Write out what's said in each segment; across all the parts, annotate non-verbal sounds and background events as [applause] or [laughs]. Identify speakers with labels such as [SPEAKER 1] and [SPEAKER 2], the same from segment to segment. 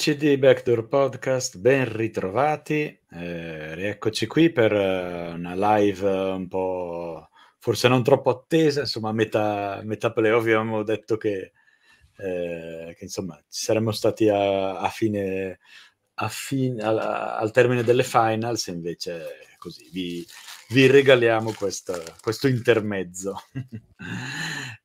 [SPEAKER 1] Amici di Backdoor Podcast, ben ritrovati. Eh, rieccoci qui per eh, una live eh, un po' forse non troppo attesa, insomma a metà, metà playoff abbiamo detto che, eh, che insomma ci saremmo stati a, a fine, a fin, al, al, termine delle finals, invece così vi, vi regaliamo questa, questo intermezzo. [laughs]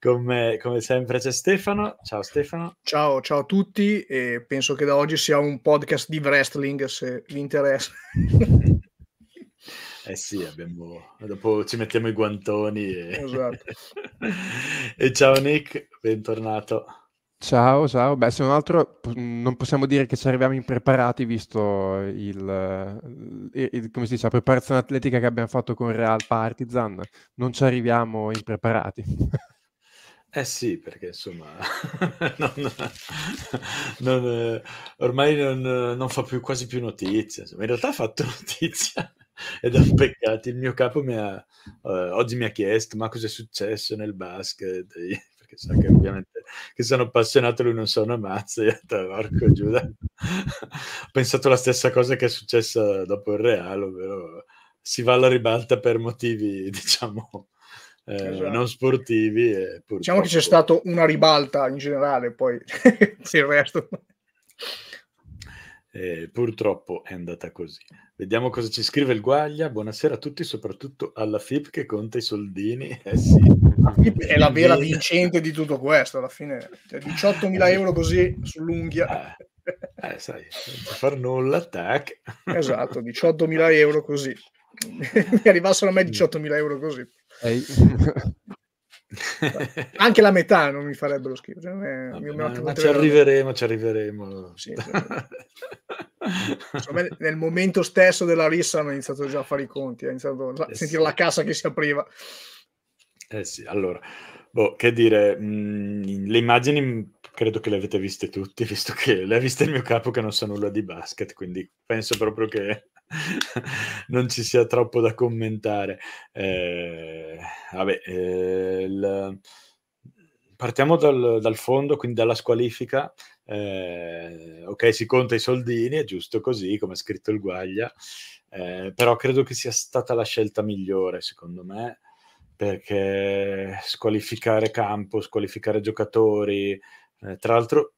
[SPEAKER 1] Come, come, sempre c'è Stefano. Ciao Stefano.
[SPEAKER 2] Ciao, ciao a tutti. E penso che da oggi sia un podcast di wrestling se vi interessa. [laughs]
[SPEAKER 1] Eh sì, abbiamo... dopo ci mettiamo i guantoni. E... Esatto. [laughs] e ciao Nick, bentornato.
[SPEAKER 3] Ciao, ciao. Beh, se non altro non possiamo dire che ci arriviamo impreparati visto il, il, il- come si dice, la preparazione atletica che abbiamo fatto con Real Partizan. Non ci arriviamo impreparati. [laughs]
[SPEAKER 1] Eh sì, perché insomma, [laughs]
[SPEAKER 3] non, non, ormai non, non, fa
[SPEAKER 1] più, quasi più notizia. Insomma, in realtà ha fatto [laughs] notizia ed è un peccato. Il mio capo mi ha, eh, oggi mi ha chiesto: Ma cos'è successo nel basket? perché sa che ovviamente che sono appassionato lui non sono ammazza, io porco Giuda. Ho pensato la stessa cosa che è successa dopo il Real, ovvero si va alla ribalta per motivi, [laughs] diciamo, eh, esatto. non sportivi. Purtroppo... Diciamo che c'è stata
[SPEAKER 2] una ribalta in generale, poi [laughs] il resto.
[SPEAKER 1] Eh, purtroppo è andata così. Vediamo cosa ci scrive il Guaglia. Buonasera a tutti, soprattutto alla FIP che conta i soldini. Eh sì. [laughs]
[SPEAKER 2] è la vera vincente di tutto questo alla fine cioè, mila euro così sull'unghia eh, ah, eh sai, non far nulla tac esatto mila euro così [laughs] mi arrivassero a me mila euro così Ehi. [laughs] anche la metà non mi farebbero schifo cioè, è, ma, ma ci
[SPEAKER 1] arriveremo ci arriveremo sì,
[SPEAKER 2] Insomma, nel momento stesso della rissa hanno iniziato già a fare i conti ha iniziato a eh sentire la cassa che si apriva
[SPEAKER 1] eh sì, allora, boh, che dire, mh, mhmm, le immagini credo che le avete viste tutti, [laughs] visto che le ha viste il mio capo che non sa nulla di basket, quindi penso proprio che [laughs] non ci sia troppo da commentare. Eh, vabbè, eh, il... partiamo dal, dal, fondo, quindi dalla squalifica. Eh, ok, si conta i soldini, è giusto così, come ha scritto il Guaglia, eh, però credo che sia stata la scelta migliore, secondo me perché squalificare campo, squalificare giocatori, eh, tra l'altro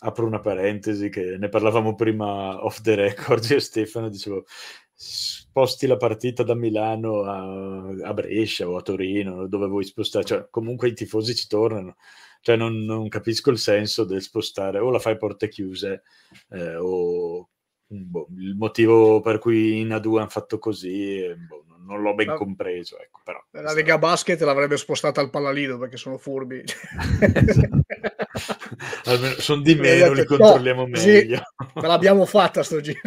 [SPEAKER 1] apro una parentesi che ne parlavamo prima off the record, io e Stefano dicevo sposti la partita da Milano a, a, Brescia o a Torino, dove vuoi spostare, cioè, comunque i tifosi ci tornano. Cioè, non, non, capisco il senso del spostare o la fai porte chiuse eh, o boh, il motivo per cui in A2 hanno fatto così. Boh, non l'ho ben compreso. Ecco, però,
[SPEAKER 2] la Lega Basket l'avrebbe spostata al Pallalino perché sono furbi. [laughs]
[SPEAKER 1] Almeno, sono di meno, li controlliamo no, meglio. Sì,
[SPEAKER 2] me l'abbiamo fatta sto giro.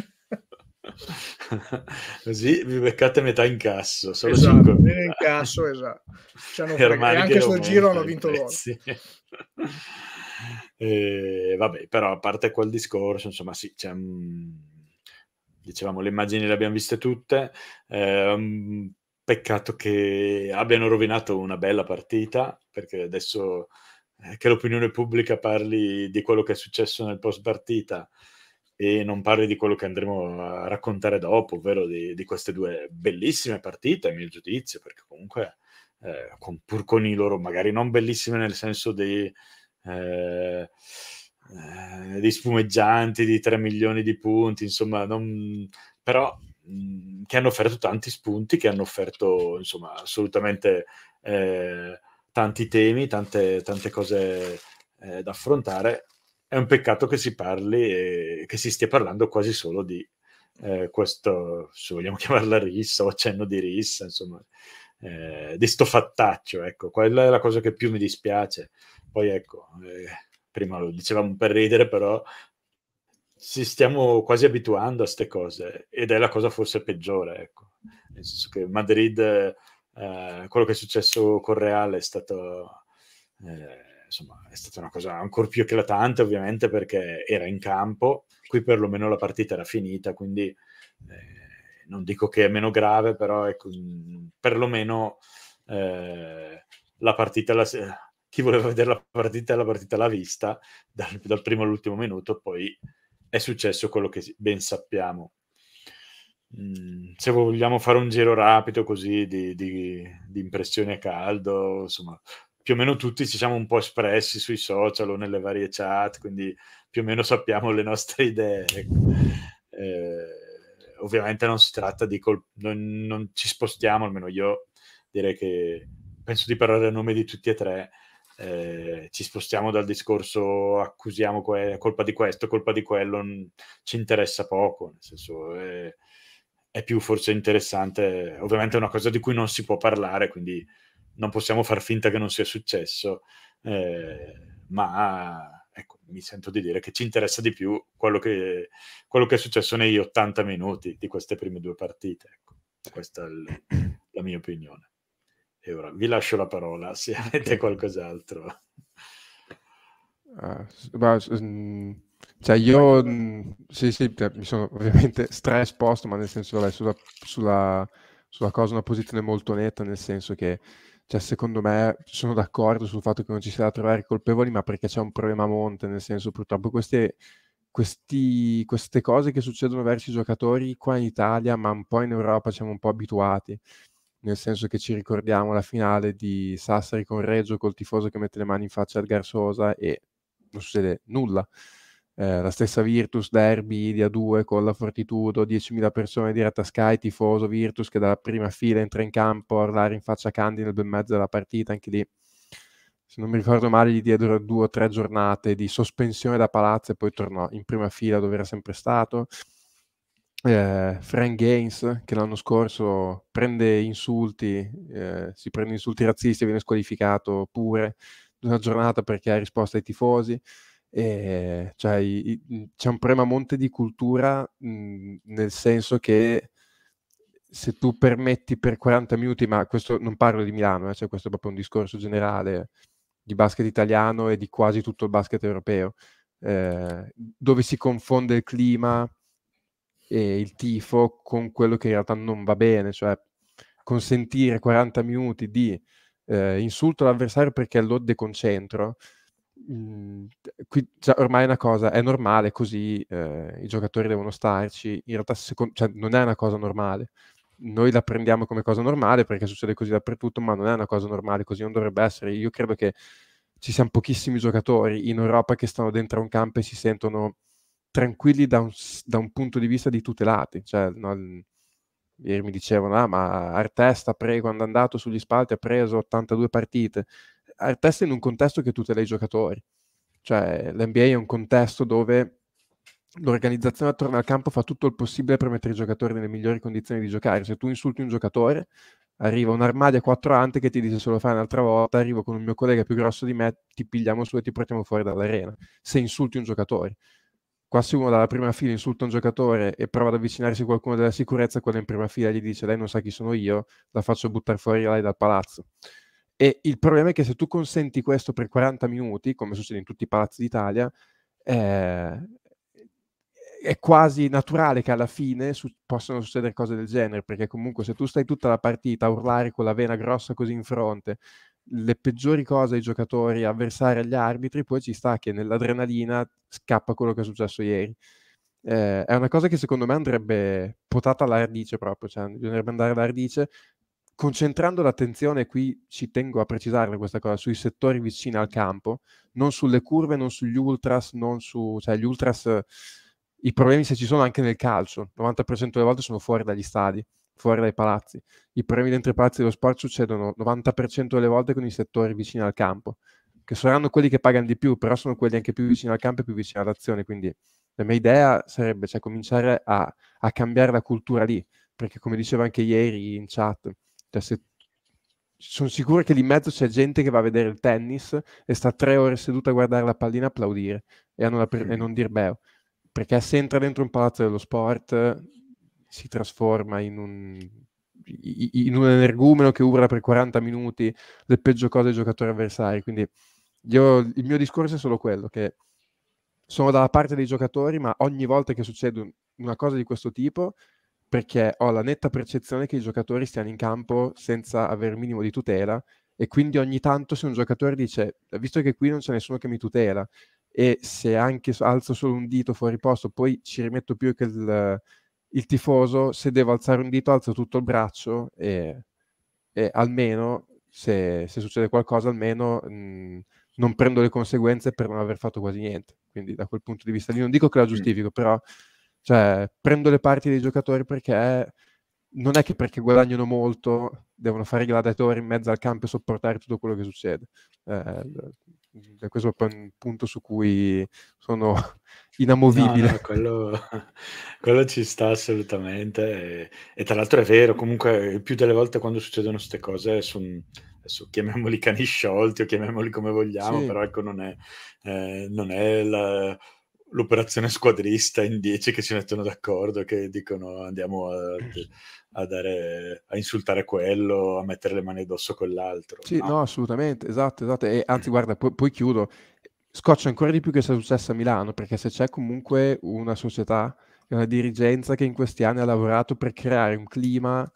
[SPEAKER 1] [laughs] Così vi beccate metà in casso, solo
[SPEAKER 2] esatto, 5 in casso, esatto. anche sul giro hanno vinto loro. [laughs]
[SPEAKER 1] Eh, vabbè, però a parte quel discorso, insomma, sì, c'è un dicevamo, le immagini le abbiamo viste tutte. Eh, peccato che abbiano rovinato una bella partita, perché adesso eh, che l'opinione pubblica parli di quello che è successo nel post partita e non parli di quello che andremo a raccontare dopo, ovvero di, di queste due bellissime partite, a mio giudizio, perché comunque eh, con, pur con i loro magari non bellissime nel senso di... Eh, eh, di spumeggianti di 3 milioni di punti, insomma, non, però mh, mm, che hanno offerto tanti spunti, che hanno offerto insomma assolutamente eh, tanti temi, tante, tante cose eh, da affrontare. È un peccato che si parli e che si stia parlando quasi solo di eh, questo, se vogliamo [laughs] chiamarla rissa o accenno di rissa, insomma, eh, di sto fattaccio, ecco, quella è la cosa che più mi dispiace. Poi ecco, eh, prima lo dicevamo per ridere, però ci stiamo quasi abituando a queste cose ed è la cosa forse peggiore, ecco. Nel senso che Madrid, eh, quello che è successo con Real è stato... Eh, insomma, è stata una cosa ancora più eclatante, ovviamente, perché era in campo, qui perlomeno la partita era finita, quindi eh, non dico che è meno grave, però ecco, perlomeno eh, la partita la, chi voleva vedere la partita, la partita l'ha vista dal, dal primo all'ultimo minuto, poi è successo quello che ben sappiamo. Mm, se vogliamo fare un giro rapido così di, di, di impressioni a caldo, insomma, più o meno tutti ci siamo un po' espressi sui social o nelle varie chat, quindi più o meno sappiamo le nostre idee. Ecco. Eh, ovviamente non si tratta di col- non, non ci spostiamo, almeno io direi che penso di parlare a nome di tutti e tre eh, ci spostiamo dal discorso accusiamo que- colpa di questo, colpa di quello, n- ci interessa poco, nel senso è, eh, è più forse interessante, ovviamente è una cosa di cui non si può parlare, quindi non possiamo far finta che non sia successo, eh, ma ecco, mi sento di dire che ci interessa di più quello che, quello che è successo negli 80 minuti di queste prime due partite. Ecco. Questa è l- la mia opinione. E ora vi lascio la parola se avete qualcos'altro.
[SPEAKER 3] Uh, ma, mm, cioè io mm, sì, sì, cioè mi sono ovviamente [laughs] straesposto, ma nel senso vabbè, sulla, sulla, sulla, cosa una posizione molto netta, nel senso che cioè, secondo me sono d'accordo sul fatto che non ci sia da trovare colpevoli, ma perché c'è un problema a monte, nel senso purtroppo queste, questi, queste cose che succedono verso i giocatori qua in Italia, ma un po' in Europa siamo un po' abituati nel senso che ci ricordiamo la finale di Sassari con Reggio col tifoso che mette le mani in faccia al Garsosa e non succede nulla. Eh, la stessa Virtus Derby di A2 con la Fortitudo, 10.000 persone dirette a Sky, tifoso Virtus che dalla prima fila entra in campo a urlare in faccia a Candy nel bel mezzo della partita, anche lì se non mi ricordo male gli diedero due o tre giornate di sospensione da palazzo e poi tornò in prima fila dove era sempre stato eh, Frank Gaines che l'anno scorso prende insulti, eh, si prende insulti razzisti e viene squalificato pure una giornata perché ha risposto ai tifosi. E, cioè, i, i, c'è un premamonte di cultura mh, nel senso che se tu permetti per 40 minuti, ma questo non parlo di Milano, eh, cioè questo è proprio un discorso generale di basket italiano e di quasi tutto il basket europeo, eh, dove si confonde il clima eh, il tifo con quello che in realtà non va bene, cioè consentire 40 minuti di eh, insulto all'avversario perché lo deconcentro. Mm, qui già ormai è una cosa, è normale così, eh, i giocatori devono starci, in realtà secondo, cioè, non è una cosa normale, noi la prendiamo come cosa normale perché succede così dappertutto, ma non è una cosa normale, così non dovrebbe essere. Io credo che ci siano pochissimi giocatori in Europa che stanno dentro un campo e si sentono tranquilli da un, da un, punto di vista di tutelati. Cioè, no, ieri mi dicevano, ah, ma Artesta pre, quando è andato sugli spalti ha preso 82 partite. Artesta in un contesto che tutela i giocatori. Cioè, l'NBA è un contesto dove l'organizzazione attorno al campo fa tutto il possibile per mettere i giocatori nelle migliori condizioni di giocare. Se tu insulti un giocatore, arriva un armadio a quattro ante che ti dice se lo fai un'altra volta, arrivo con un mio collega più grosso di me, ti pigliamo su e ti portiamo fuori dall'arena. Se insulti un giocatore qua se uno dalla prima fila insulta un giocatore e prova ad avvicinarsi a qualcuno della sicurezza, quello in prima fila gli dice lei non sa chi sono io, la faccio buttare fuori lei dal palazzo. E il problema è che se tu consenti questo per 40 minuti, come succede in tutti i palazzi d'Italia, eh, è quasi naturale che alla fine su- possano succedere cose del genere, perché comunque se tu stai tutta la partita a urlare con la vena grossa così in fronte, le peggiori cose ai giocatori avversari agli arbitri, poi ci sta che nell'adrenalina scappa quello che è successo ieri. Eh, è una cosa che secondo me andrebbe potata alla radice proprio, cioè bisognerebbe andare alla radice concentrando l'attenzione, qui ci tengo a precisarle questa cosa, sui settori vicini al campo, non sulle curve, non sugli ultras, non su, cioè gli ultras, i problemi se ci sono anche nel calcio, il 90% delle volte sono fuori dagli stadi, fuori dai palazzi. I premi dentro i palazzi dello sport succedono 90% delle volte con i settori vicini al campo, che saranno quelli che pagano di più, però sono quelli anche più vicini al campo e più vicini all'azione. Quindi la mia idea sarebbe cioè, cominciare a, a cambiare la cultura lì, perché come dicevo anche ieri in chat, cioè se sono sicuro che lì in mezzo c'è gente che va a vedere il tennis e sta tre ore seduta a guardare la pallina applaudire e, pre- e non dir beo. Perché se entra dentro un palazzo dello sport si trasforma in un, in un energumeno che urla per 40 minuti le peggio cose dei giocatori avversari. Quindi io, il mio discorso è solo quello, che sono dalla parte dei giocatori, ma ogni volta che succede una cosa di questo tipo, perché ho la netta percezione che i giocatori stiano in campo senza avere minimo di tutela e quindi ogni tanto se un giocatore dice, visto che qui non c'è nessuno che mi tutela, e se anche alzo solo un dito fuori posto, poi ci rimetto più che il, il tifoso se devo alzare un dito alzo tutto il braccio e, e almeno se, se, succede qualcosa almeno mh, mhmm, non prendo le conseguenze per non aver fatto quasi niente quindi da quel punto di vista lì non dico che la giustifico però cioè, prendo le parti dei giocatori perché non è che perché guadagnano molto devono fare i gladiatori in mezzo al campo e sopportare tutto quello che succede eh, cioè, questo è un punto su cui sono inamovibile. [laughs] No, no, [laughs]
[SPEAKER 1] quello, quello, ci sta assolutamente. E, e, tra l'altro è vero, comunque eh, più delle volte quando succedono queste cose sono chiamiamoli cani sciolti o chiamiamoli come vogliamo, sì. però ecco non è, eh, non è la, l'operazione squadrista in dieci che si mettono d'accordo, che dicono andiamo a, mm. a, dare, a insultare quello, a mettere le mani addosso a quell'altro. Sì, no. no,
[SPEAKER 3] assolutamente, esatto, esatto. E, anzi, guarda, poi, poi chiudo. Scoccia ancora di più che sia successo a Milano, perché se c'è comunque una società e una dirigenza che in questi anni ha lavorato per creare un clima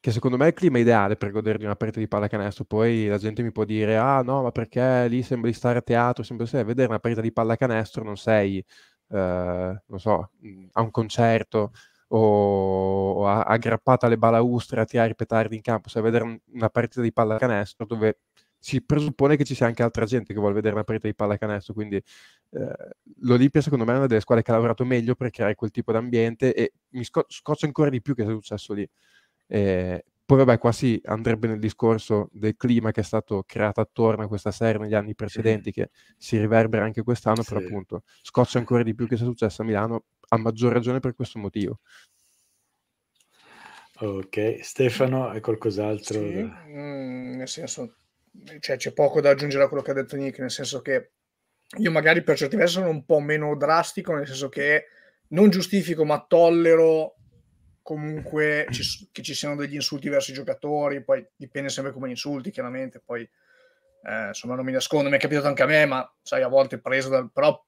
[SPEAKER 3] che secondo me è il clima ideale per godere di una partita di pallacanestro. Poi la gente mi può dire, ah no, ma perché lì sembra di stare a teatro, sembra di stare a vedere una partita di pallacanestro, non sei, eh, non so, mm, a un concerto o, a, aggrappata alle balaustre a tirare i petardi in campo, sai vedere una partita di pallacanestro dove si presuppone che ci sia anche altra gente che vuole vedere una partita di pallacanestro, quindi eh, l'Olimpia secondo me è una delle squadre che ha lavorato meglio per creare quel tipo di ambiente e mi sco- scoccio ancora di più che sia successo lì. Eh, poi vabbè, qua si andrebbe nel discorso del clima che è stato creato attorno a questa serie negli anni precedenti, sì. che si riverbera anche quest'anno, sì. però appunto scoccia ancora di più che sia successo a Milano, a maggior ragione per questo motivo.
[SPEAKER 1] Ok, Stefano, hai qualcos'altro?
[SPEAKER 2] Sì, mm, nel senso, cioè, c'è poco da aggiungere a quello che ha detto Nick, nel senso che io magari per certi versi sono un po' meno drastico, nel senso che non giustifico ma tollero comunque ci, che ci siano degli insulti verso i giocatori, poi dipende sempre come li insulti, chiaramente, poi eh, insomma non mi nascondo, mi è capitato anche a me, ma sai, a volte preso dal, però,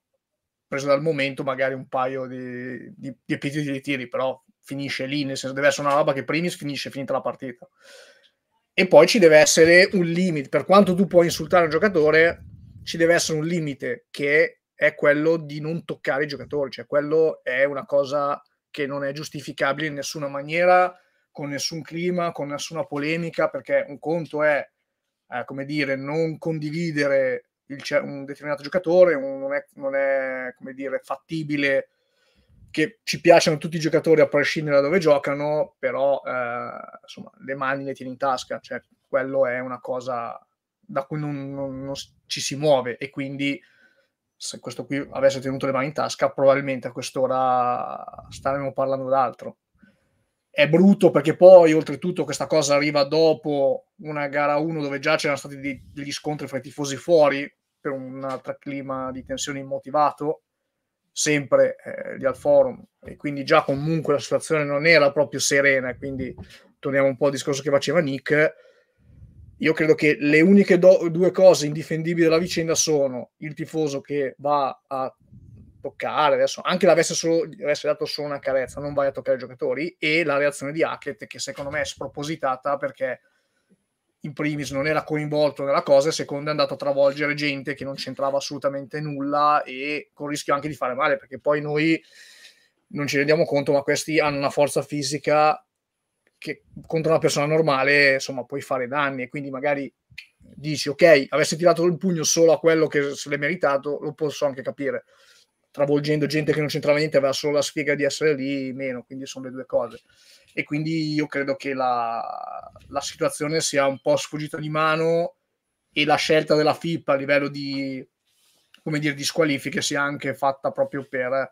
[SPEAKER 2] preso dal momento magari un paio di, di, di epiteti di tiri, però finisce lì, nel senso deve essere una roba che primis finisce finita la partita. E poi ci deve essere un limite, per quanto tu puoi insultare un giocatore, ci deve essere un limite che è quello di non toccare i giocatori, cioè quello è una cosa che non è giustificabile in nessuna maniera, con nessun clima, con nessuna polemica, perché un conto è, eh, come dire, non condividere il, un determinato giocatore, un, non, è, non è, come dire, fattibile che ci piacciono tutti i giocatori a prescindere da dove giocano, però eh, insomma, le mani le tieni in tasca, cioè quello è una cosa da cui non, non, non ci si muove e quindi se questo qui avesse tenuto le mani in tasca, probabilmente a quest'ora staremmo parlando d'altro. È brutto perché poi, oltretutto, questa cosa arriva dopo una gara 1 dove già c'erano stati dei, degli scontri fra i tifosi fuori per un altro clima di tensione immotivato, sempre eh, lì al forum, e quindi già comunque la situazione non era proprio serena. Quindi torniamo un po' al discorso che faceva Nick io credo che le uniche do- due cose indifendibili della vicenda sono il tifoso che va a toccare adesso, anche l'avesse solo, avesse dato solo una carezza, non vai a toccare i giocatori, e la reazione di Hackett, che secondo me è spropositata perché in primis non era coinvolto nella cosa, e secondo è andato a travolgere gente che non c'entrava assolutamente nulla e con il rischio anche di fare male, perché poi noi non ci rendiamo conto, ma questi hanno una forza fisica che contro una persona normale, insomma, puoi fare danni e quindi magari dici, ok, avessi tirato il pugno solo a quello che se l'è meritato, lo posso anche capire. Travolgendo gente che non c'entrava niente, aveva solo la sfiga di essere lì, meno, quindi sono le due cose. E quindi io credo che la, la situazione sia un po' sfuggita di mano e la scelta della FIP a livello di, come dire, di squalifiche sia anche fatta proprio per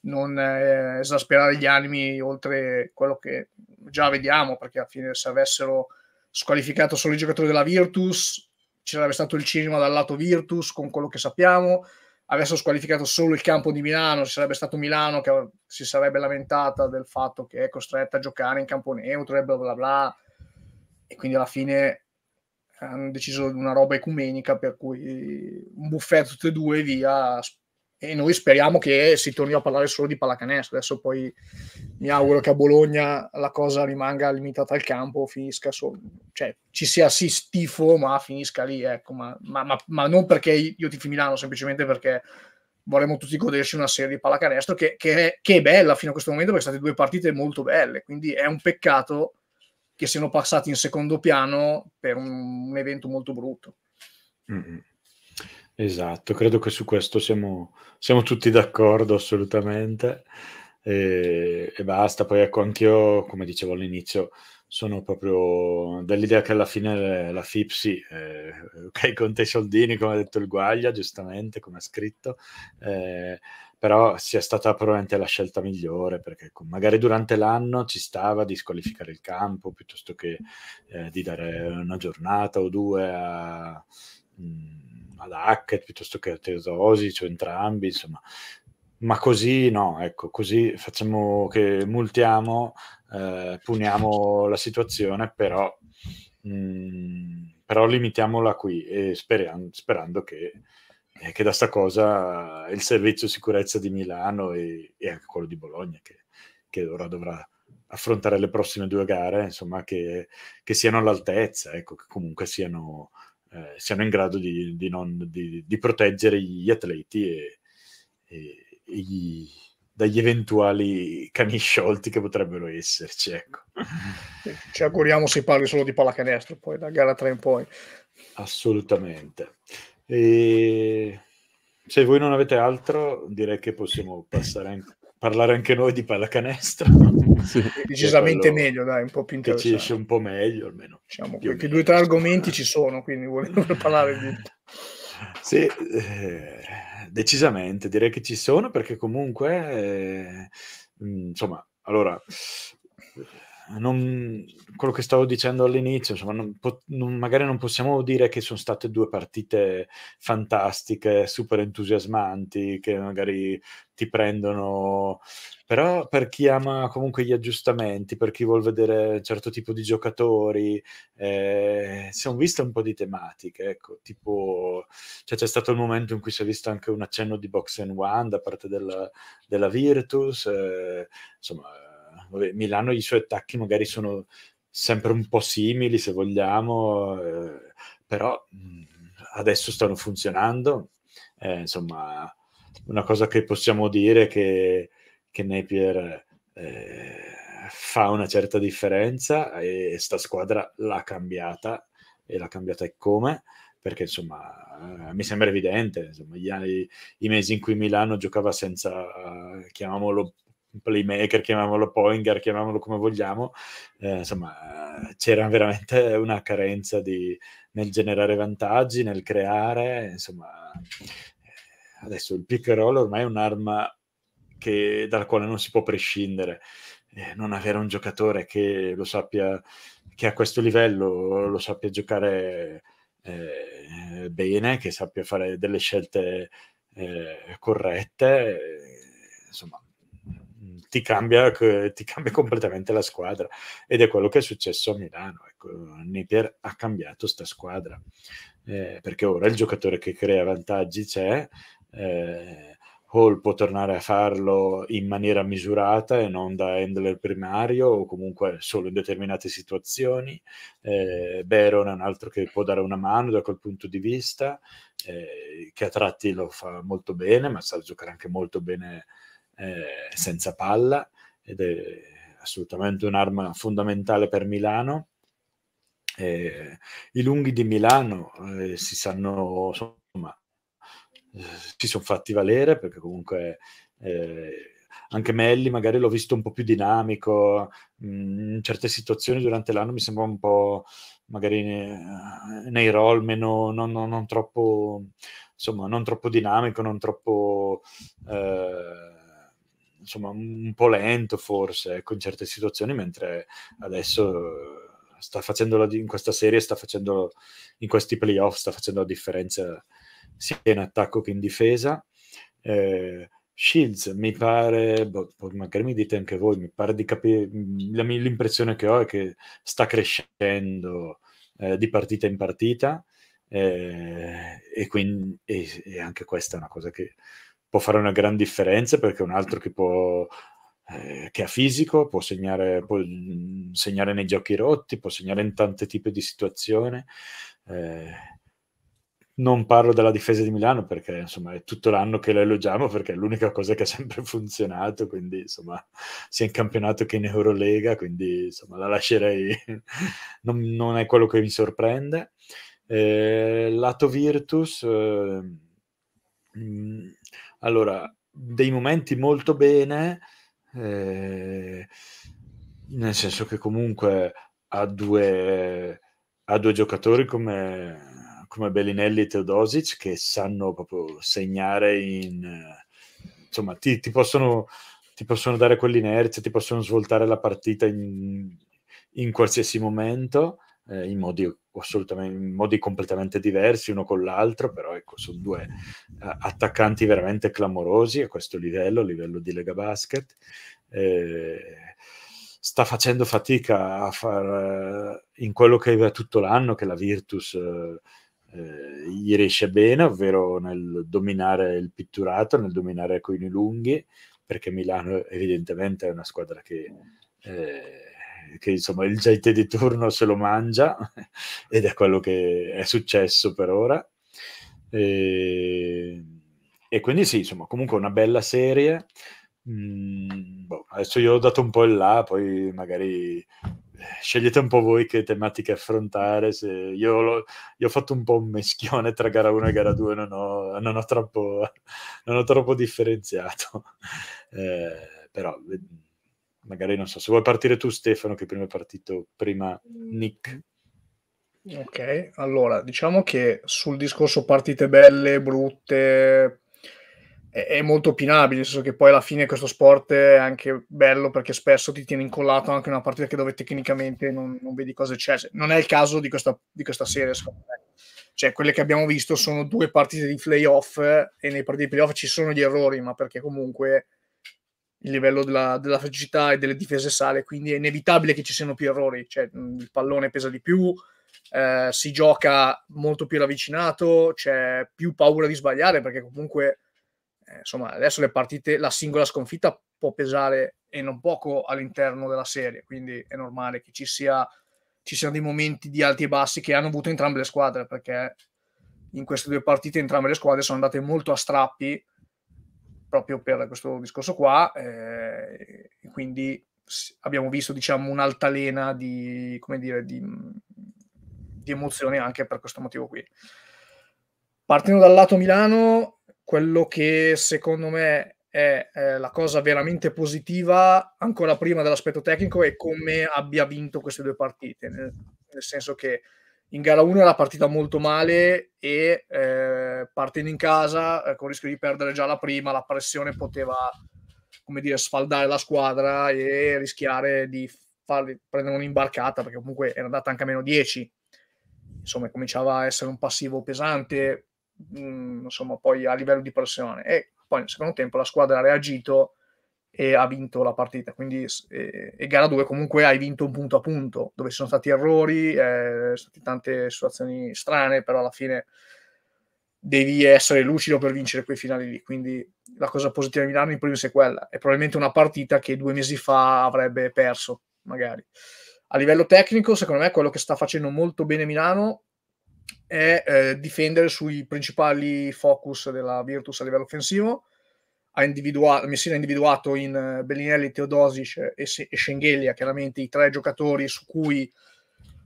[SPEAKER 2] non eh, esasperare gli animi oltre quello che già vediamo perché alla fine se avessero squalificato solo i giocatori della Virtus ci sarebbe stato il cinema dal lato Virtus con quello che sappiamo avessero squalificato solo il campo di Milano ci sarebbe stato Milano che si sarebbe lamentata del fatto che è costretta a giocare in campo neutro e bla bla bla e quindi alla fine hanno deciso di una roba ecumenica per cui un buffet tutte e due via via e noi speriamo che si torni a parlare solo di pallacanestro. Adesso poi mi auguro che a Bologna la cosa rimanga limitata al campo, finisca solo, cioè ci sia sì stifo, ma finisca lì, ecco, ma, ma, ma, ma non perché io tifi Milano, semplicemente perché vorremmo tutti goderci una serie di pallacanestro che, che, che è bella fino a questo momento perché sono state due partite molto belle, quindi è un peccato che siano passati in secondo piano per un, un evento molto brutto.
[SPEAKER 1] Mm-hmm. Esatto, credo che su questo siamo, siamo tutti d'accordo assolutamente e, e, basta. Poi ecco, anch'io, come dicevo all'inizio, sono proprio dell'idea che alla fine la FIPSI, eh, ok, [laughs] conta i soldini, come ha detto il Guaglia, giustamente, come ha scritto, eh, però sia stata probabilmente la scelta migliore perché ecco, magari durante l'anno ci stava di squalificare il campo piuttosto che eh, di dare una giornata o due a... Mh, mm, ad Hackett piuttosto che a Teodosic o entrambi, insomma. Ma così no, ecco, così facciamo che multiamo, eh, puniamo la situazione, però, mh, mm, però limitiamola qui e speriamo, sperando che eh, che da sta cosa il servizio sicurezza di Milano e, e anche quello di Bologna che, che, ora dovrà affrontare le prossime due gare, insomma, che, che siano all'altezza, ecco, che comunque siano eh, siano in grado di, di, non, di, di, proteggere gli atleti e, e, e gli, dagli eventuali cani sciolti che potrebbero esserci. Ecco.
[SPEAKER 2] [laughs] Ci auguriamo si parli solo di pallacanestro poi da gara 3 in poi.
[SPEAKER 1] Assolutamente. E se voi non avete altro, direi che possiamo [clears throat] passare anche parlare anche noi di pallacanestro. [laughs] sì, Decisamente meglio, dai, un po' più interessante. Che ci esce un po' meglio, almeno. Diciamo, perché
[SPEAKER 2] meno. due o tre argomenti ci sono, quindi volevo [laughs] parlare di...
[SPEAKER 1] Sì, eh, decisamente, direi che ci sono perché comunque, eh, mm, insomma, allora non, quello che stavo dicendo all'inizio, insomma, non non, magari non possiamo dire che sono state due partite fantastiche, super entusiasmanti, che magari ti prendono, però per chi ama comunque gli aggiustamenti, per chi vuol vedere un certo tipo di giocatori, eh, si sono viste un po' di tematiche, ecco, tipo cioè c'è stato il momento in cui si è visto anche un accenno di box and one da parte della, della Virtus, eh, insomma Vabbè, Milano i suoi attacchi magari sono sempre un po' simili, se vogliamo, eh, però mh, mm, adesso stanno funzionando. Eh, insomma, una cosa che possiamo dire è che, che Napier eh, fa una certa differenza e, sta squadra l'ha cambiata e l'ha cambiata e come perché insomma eh, mi sembra evidente insomma, gli, i, i, mesi in cui Milano giocava senza eh, chiamiamolo playmaker, chiamiamolo Poinger, chiamiamolo come vogliamo, eh, insomma c'era veramente una carenza di, nel generare vantaggi, nel creare, insomma eh, adesso il pick and roll ormai è un'arma che, dalla quale non si può prescindere. Eh, non avere un giocatore che lo sappia, che a questo livello lo sappia giocare eh, bene, che sappia fare delle scelte eh, corrette, eh, insomma, ti cambia, ti cambia, [laughs] completamente la squadra ed è quello che è successo a Milano. Ecco, Napier ha cambiato sta squadra eh, perché ora il giocatore che crea vantaggi c'è. Eh, Hall può tornare a farlo in maniera misurata e non da handler primario o comunque solo in determinate situazioni. Eh, Baron è un altro che può dare una mano da quel punto di vista, eh, che a tratti lo fa molto bene, ma sa giocare anche molto bene eh, senza palla ed è assolutamente un'arma fondamentale per Milano. Eh, I lunghi di Milano eh, si sanno, insomma, eh, si sono fatti valere perché comunque eh, anche Melli magari l'ho visto un po' più dinamico, mm, in certe situazioni durante l'anno mi sembra un po' magari nei, nei roll meno, non, non, non, troppo, insomma, non troppo dinamico, non troppo... Eh, insomma, un po' lento forse con ecco, certe situazioni, mentre adesso eh, sta facendo la, in questa serie, sta facendo in questi playoff, sta facendo la differenza sia in attacco che in difesa. Eh, Shields mi pare, boh, boh magari mi dite anche voi, mi pare di capire, mm, l'impressione che ho è che sta crescendo eh, di partita in partita eh, e, quindi, e, e anche questa è una cosa che può fare una gran differenza perché un altro che può eh, che ha fisico, può segnare, può mm, segnare nei giochi rotti, può segnare in tante tipi di situazioni. Eh, non parlo della difesa di Milano perché insomma è tutto l'anno che la elogiamo perché è l'unica cosa che ha sempre [laughs] funzionato, quindi insomma sia in campionato che in Eurolega, quindi insomma la lascerei, [laughs] non, non è quello che mi sorprende. Eh, lato Virtus, eh, mm, allora, dei momenti molto bene, eh, nel senso che comunque ha due, ha due giocatori come, come Bellinelli e Teodosic che sanno proprio segnare in... insomma, ti, ti possono ti possono dare quell'inerzia, ti possono svoltare la partita in, in qualsiasi momento, eh, in modi assolutamente in modi completamente diversi uno con l'altro, però ecco, sono due uh, attaccanti veramente clamorosi a questo livello, a livello di Lega Basket. Eh, sta facendo fatica a far uh, in quello che aveva tutto l'anno, che la Virtus uh, eh, gli riesce bene, ovvero nel dominare il pitturato, nel dominare coi lunghi, perché Milano evidentemente è una squadra che... Eh, che insomma il JT di turno se lo mangia [laughs] ed è quello che è successo per ora. E, ehm, e quindi sì, insomma, comunque una bella serie. Mm, boh, adesso io ho dato un po' il là, poi magari eh, scegliete un po' voi che tematiche affrontare. Io, lo, io, ho fatto un po' un meschione tra gara 1 e gara 2, non ho, non ho, troppo, [laughs] non ho troppo differenziato. [laughs] Eh, però mm, magari non so, se vuoi partire tu Stefano, che prima è partito, prima mm. Nick.
[SPEAKER 2] Ok, allora diciamo che sul discorso partite belle, brutte, è, è, molto opinabile, nel senso che poi alla fine questo sport è anche bello perché spesso ti tiene incollato anche una partita che dove tecnicamente non, non vedi cosa c'è. Non è il caso di questa, di questa serie, secondo me. Cioè, quelle che abbiamo visto sono due partite di playoff eh, e nei partiti di playoff ci sono gli errori, ma perché comunque il livello della, della fragilità e delle difese sale, quindi è inevitabile che ci siano più errori, cioè mm, il pallone pesa di più, eh, si gioca molto più ravvicinato, c'è più paura di sbagliare perché comunque eh, insomma adesso le partite, la singola sconfitta può pesare e non poco all'interno della serie, quindi è normale che ci, sia, ci siano dei momenti di alti e bassi che hanno avuto entrambe le squadre perché in queste due partite entrambe le squadre sono andate molto a strappi proprio per questo discorso qua, eh, quindi abbiamo visto diciamo un'altalena di, come dire, di, mm, di emozione anche per questo motivo qui. Partendo dal lato Milano, quello che secondo me è eh, la cosa veramente positiva, ancora prima dell'aspetto tecnico, è come abbia vinto queste due partite, nel, nel senso che in gara 1 era partita molto male e eh, partendo in casa eh, con il rischio di perdere già la prima la pressione poteva come dire sfaldare la squadra e rischiare di farli prendere un'imbarcata perché comunque era andata anche a meno 10 insomma cominciava a essere un passivo pesante mh, mm, insomma poi a livello di pressione e poi nel secondo tempo la squadra ha reagito e ha vinto la partita. Quindi, e, e gara 2 comunque hai vinto un punto a punto, dove ci sono stati errori, eh, state tante situazioni strane, però alla fine devi essere lucido per vincere quei finali lì. Quindi la cosa positiva di Milano in primis è quella. È probabilmente una partita che due mesi fa avrebbe perso, magari. A livello tecnico, secondo me, quello che sta facendo molto bene Milano è eh, difendere sui principali focus della Virtus a livello offensivo ha individuato, Messina ha individuato in eh, Bellinelli, Teodosic e, e Schengelia chiaramente i tre giocatori su cui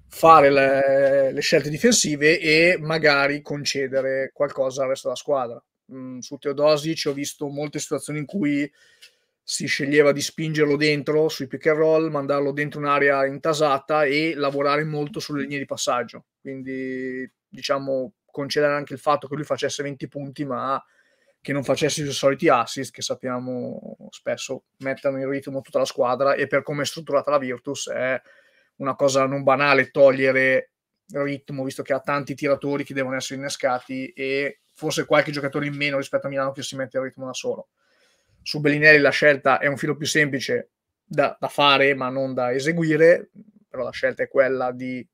[SPEAKER 2] fare le, le, scelte difensive e magari concedere qualcosa al resto della squadra. Mm, su Teodosic ho visto molte situazioni in cui si sceglieva di spingerlo dentro sui pick and roll, mandarlo dentro un'area intasata e lavorare molto sulle linee di passaggio. Quindi, diciamo, concedere anche il fatto che lui facesse 20 punti, ma che non facesse i suoi soliti assist che sappiamo spesso mettono in ritmo tutta la squadra e per come è strutturata la Virtus è una cosa non banale togliere ritmo visto che ha tanti tiratori che devono essere innescati e forse qualche giocatore in meno rispetto a Milano che si mette il ritmo da solo. Su Bellinelli la scelta è un filo più semplice da, da fare ma non da eseguire, però la scelta è quella di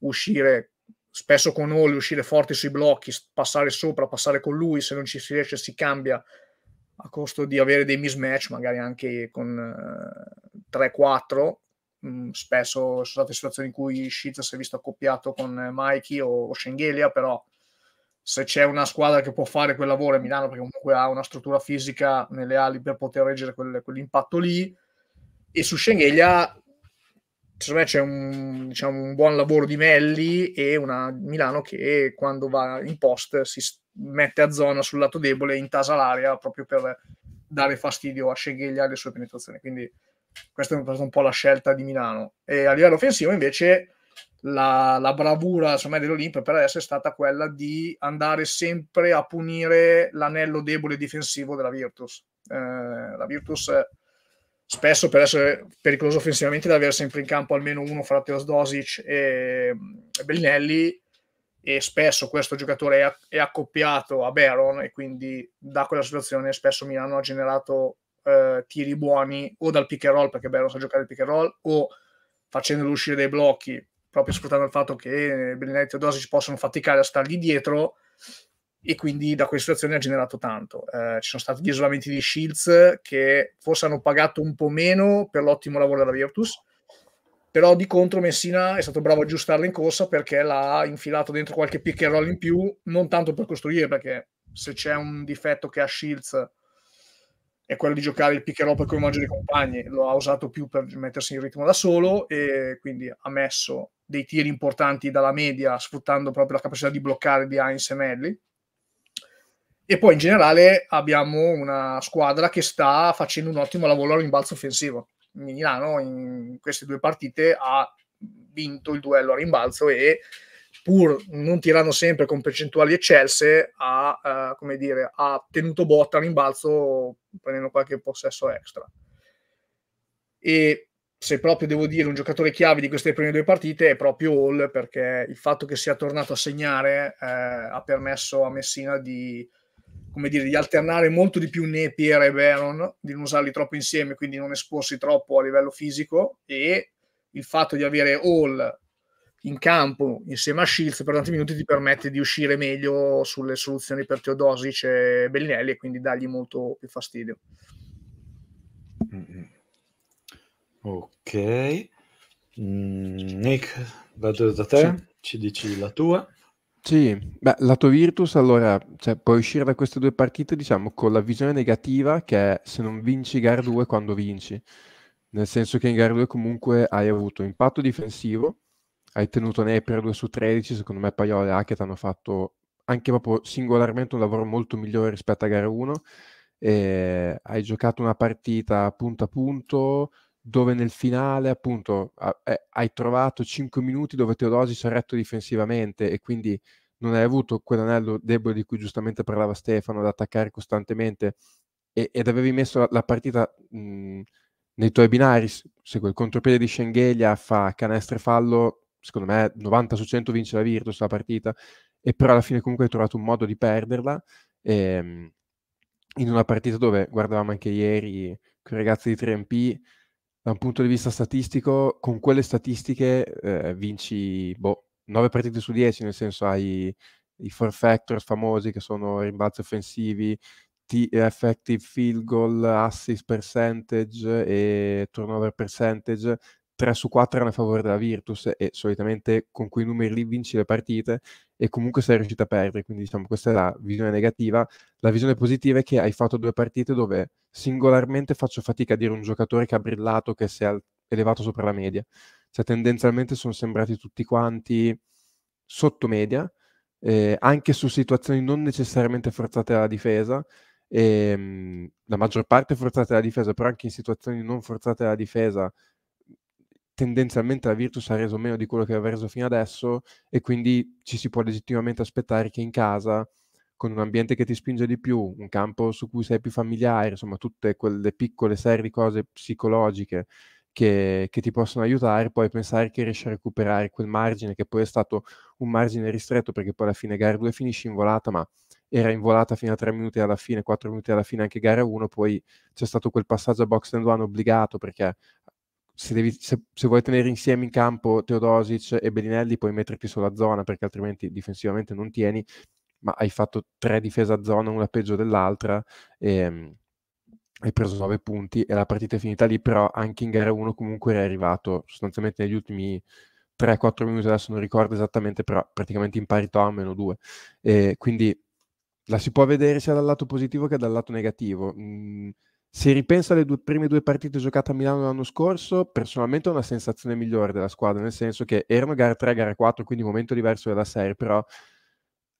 [SPEAKER 2] uscire spesso con Oli uscire forti sui blocchi, passare sopra, passare con lui, se non ci si riesce si cambia a costo di avere dei mismatch, magari anche con eh, 3-4. Mm, spesso sono state situazioni in cui Shiz si è visto accoppiato con eh, Mikey o, o Schengelia, però se c'è una squadra che può fare quel lavoro è Milano, perché comunque ha una struttura fisica nelle ali per poter reggere quel, quell'impatto lì. E su Schengelia secondo me c'è un, diciamo, un, buon lavoro di Melli e una Milano che quando va in post si mette a zona sul lato debole, intasa l'area proprio per dare fastidio a Scegheglia e alle sue penetrazioni. Quindi questa è stata un po' la scelta di Milano. E a livello offensivo invece la, la bravura insomma, dell'Olimpia per adesso è stata quella di andare sempre a punire l'anello debole difensivo della Virtus. Eh, la Virtus È spesso per essere pericoloso offensivamente deve avere sempre in campo almeno uno fra Teos Dosic e Bellinelli e spesso questo giocatore è, accoppiato a Baron e quindi da quella situazione spesso Milano ha generato eh, tiri buoni o dal pick and roll perché Baron sa giocare il pick and roll o facendolo uscire dai blocchi proprio sfruttando il fatto che Bellinelli e Teos Dosic possono faticare a stargli dietro e quindi da questa situazione ha generato tanto. Eh, ci sono stati gli isolamenti di Shields che forse hanno pagato un po' meno per l'ottimo lavoro della Virtus, però di contro Messina è stato bravo a aggiustarla in corsa perché l'ha infilato dentro qualche pick and roll in più, non tanto per costruire, perché se c'è un difetto che ha Shields è quello di giocare il pick and roll per coinvolgere i compagni, lo ha usato più per mettersi in ritmo da solo e quindi ha messo dei tiri importanti dalla media sfruttando proprio la capacità di bloccare di Heinz e Medley e poi in generale abbiamo una squadra che sta facendo un ottimo lavoro al rimbalzo offensivo. Milano in queste due partite ha vinto il duello a rimbalzo e pur non tirando sempre con percentuali eccelse ha, eh, dire, ha tenuto botta a rimbalzo prendendo qualche possesso extra. E se proprio devo dire un giocatore chiave di queste prime due partite è proprio Hall perché il fatto che sia tornato a segnare eh, ha permesso a Messina di come dire, di alternare molto di più Napier e Baron, di non usarli troppo insieme, quindi non esporsi troppo a livello fisico, e il fatto di avere Hall in campo insieme a Shields per tanti minuti ti permette di uscire meglio sulle soluzioni per Teodosic e Bellinelli e quindi dargli molto più fastidio.
[SPEAKER 1] Ok. Mm, Nick, vado da te, sì. ci
[SPEAKER 3] dici la tua. Sì, beh, lato Virtus, allora, cioè, puoi uscire da queste due partite, diciamo, con la visione negativa che è se non vinci gara 2, quando vinci. Nel senso che in gara 2 comunque hai avuto impatto difensivo, hai tenuto Napier 2 su 13, secondo me Paiola e Hackett hanno fatto anche proprio singolarmente un lavoro molto migliore rispetto a gara 1, hai giocato una partita punto a punto, dove nel finale appunto eh, hai trovato 5 minuti dove Teodosi si è retto difensivamente e quindi non hai avuto quell'anello debole di cui giustamente parlava Stefano da attaccare costantemente e, ed avevi messo la, la partita mh, mhmm, nei tuoi binari se quel contropiede di Schengelia fa canestre fallo secondo me 90 su 100 vince la Virtus la partita e però alla fine comunque hai trovato un modo di perderla e, ehm, in una partita dove guardavamo anche ieri con i ragazzi di 3MP da un punto di vista statistico, con quelle statistiche eh, vinci boh, 9 partite su 10, nel senso hai i four factors famosi che sono rimbalzi offensivi, t- effective field goal, assist percentage e turnover percentage, 3 su 4 erano a favore della Virtus e solitamente con quei numeri lì vinci le partite e comunque sei riuscito a perdere, quindi diciamo questa è la visione negativa. La visione positiva è che hai fatto due partite dove singolarmente faccio fatica a dire un giocatore che ha brillato, che si è elevato sopra la media. Cioè, tendenzialmente sono sembrati tutti quanti sotto media, eh, anche su situazioni non necessariamente forzate alla difesa, e, ehm, la maggior parte forzate alla difesa, però anche in situazioni non forzate alla difesa, tendenzialmente la Virtus ha reso meno di quello che aveva reso fino adesso e quindi ci si può legittimamente aspettare che in casa con un ambiente che ti spinge di più, un campo su cui sei più familiare, insomma tutte quelle piccole serie di cose psicologiche che, che, ti possono aiutare, poi pensare che riesci a recuperare quel margine che poi è stato un margine ristretto perché poi alla fine gara 2 finisci in volata, ma era in volata fino a 3 minuti alla fine, 4 minuti alla fine anche gara 1, poi c'è stato quel passaggio a box and one obbligato perché se, devi, se, se, vuoi tenere insieme in campo Teodosic e Bellinelli puoi metterti sulla zona perché altrimenti difensivamente non tieni ma hai fatto tre difese a zona, una peggio dell'altra, e ehm, hai preso 9 punti e la partita è finita lì, però anche in gara 1 comunque eri arrivato sostanzialmente negli ultimi 3-4 minuti, adesso non ricordo esattamente, però praticamente in parità a meno 2. E quindi la si può vedere sia dal lato positivo che dal lato negativo. Mm, se ripensa alle due, prime due partite giocate a Milano l'anno scorso, personalmente ho una sensazione migliore della squadra, nel senso che erano gara 3 gara 4, quindi momento diverso della serie, però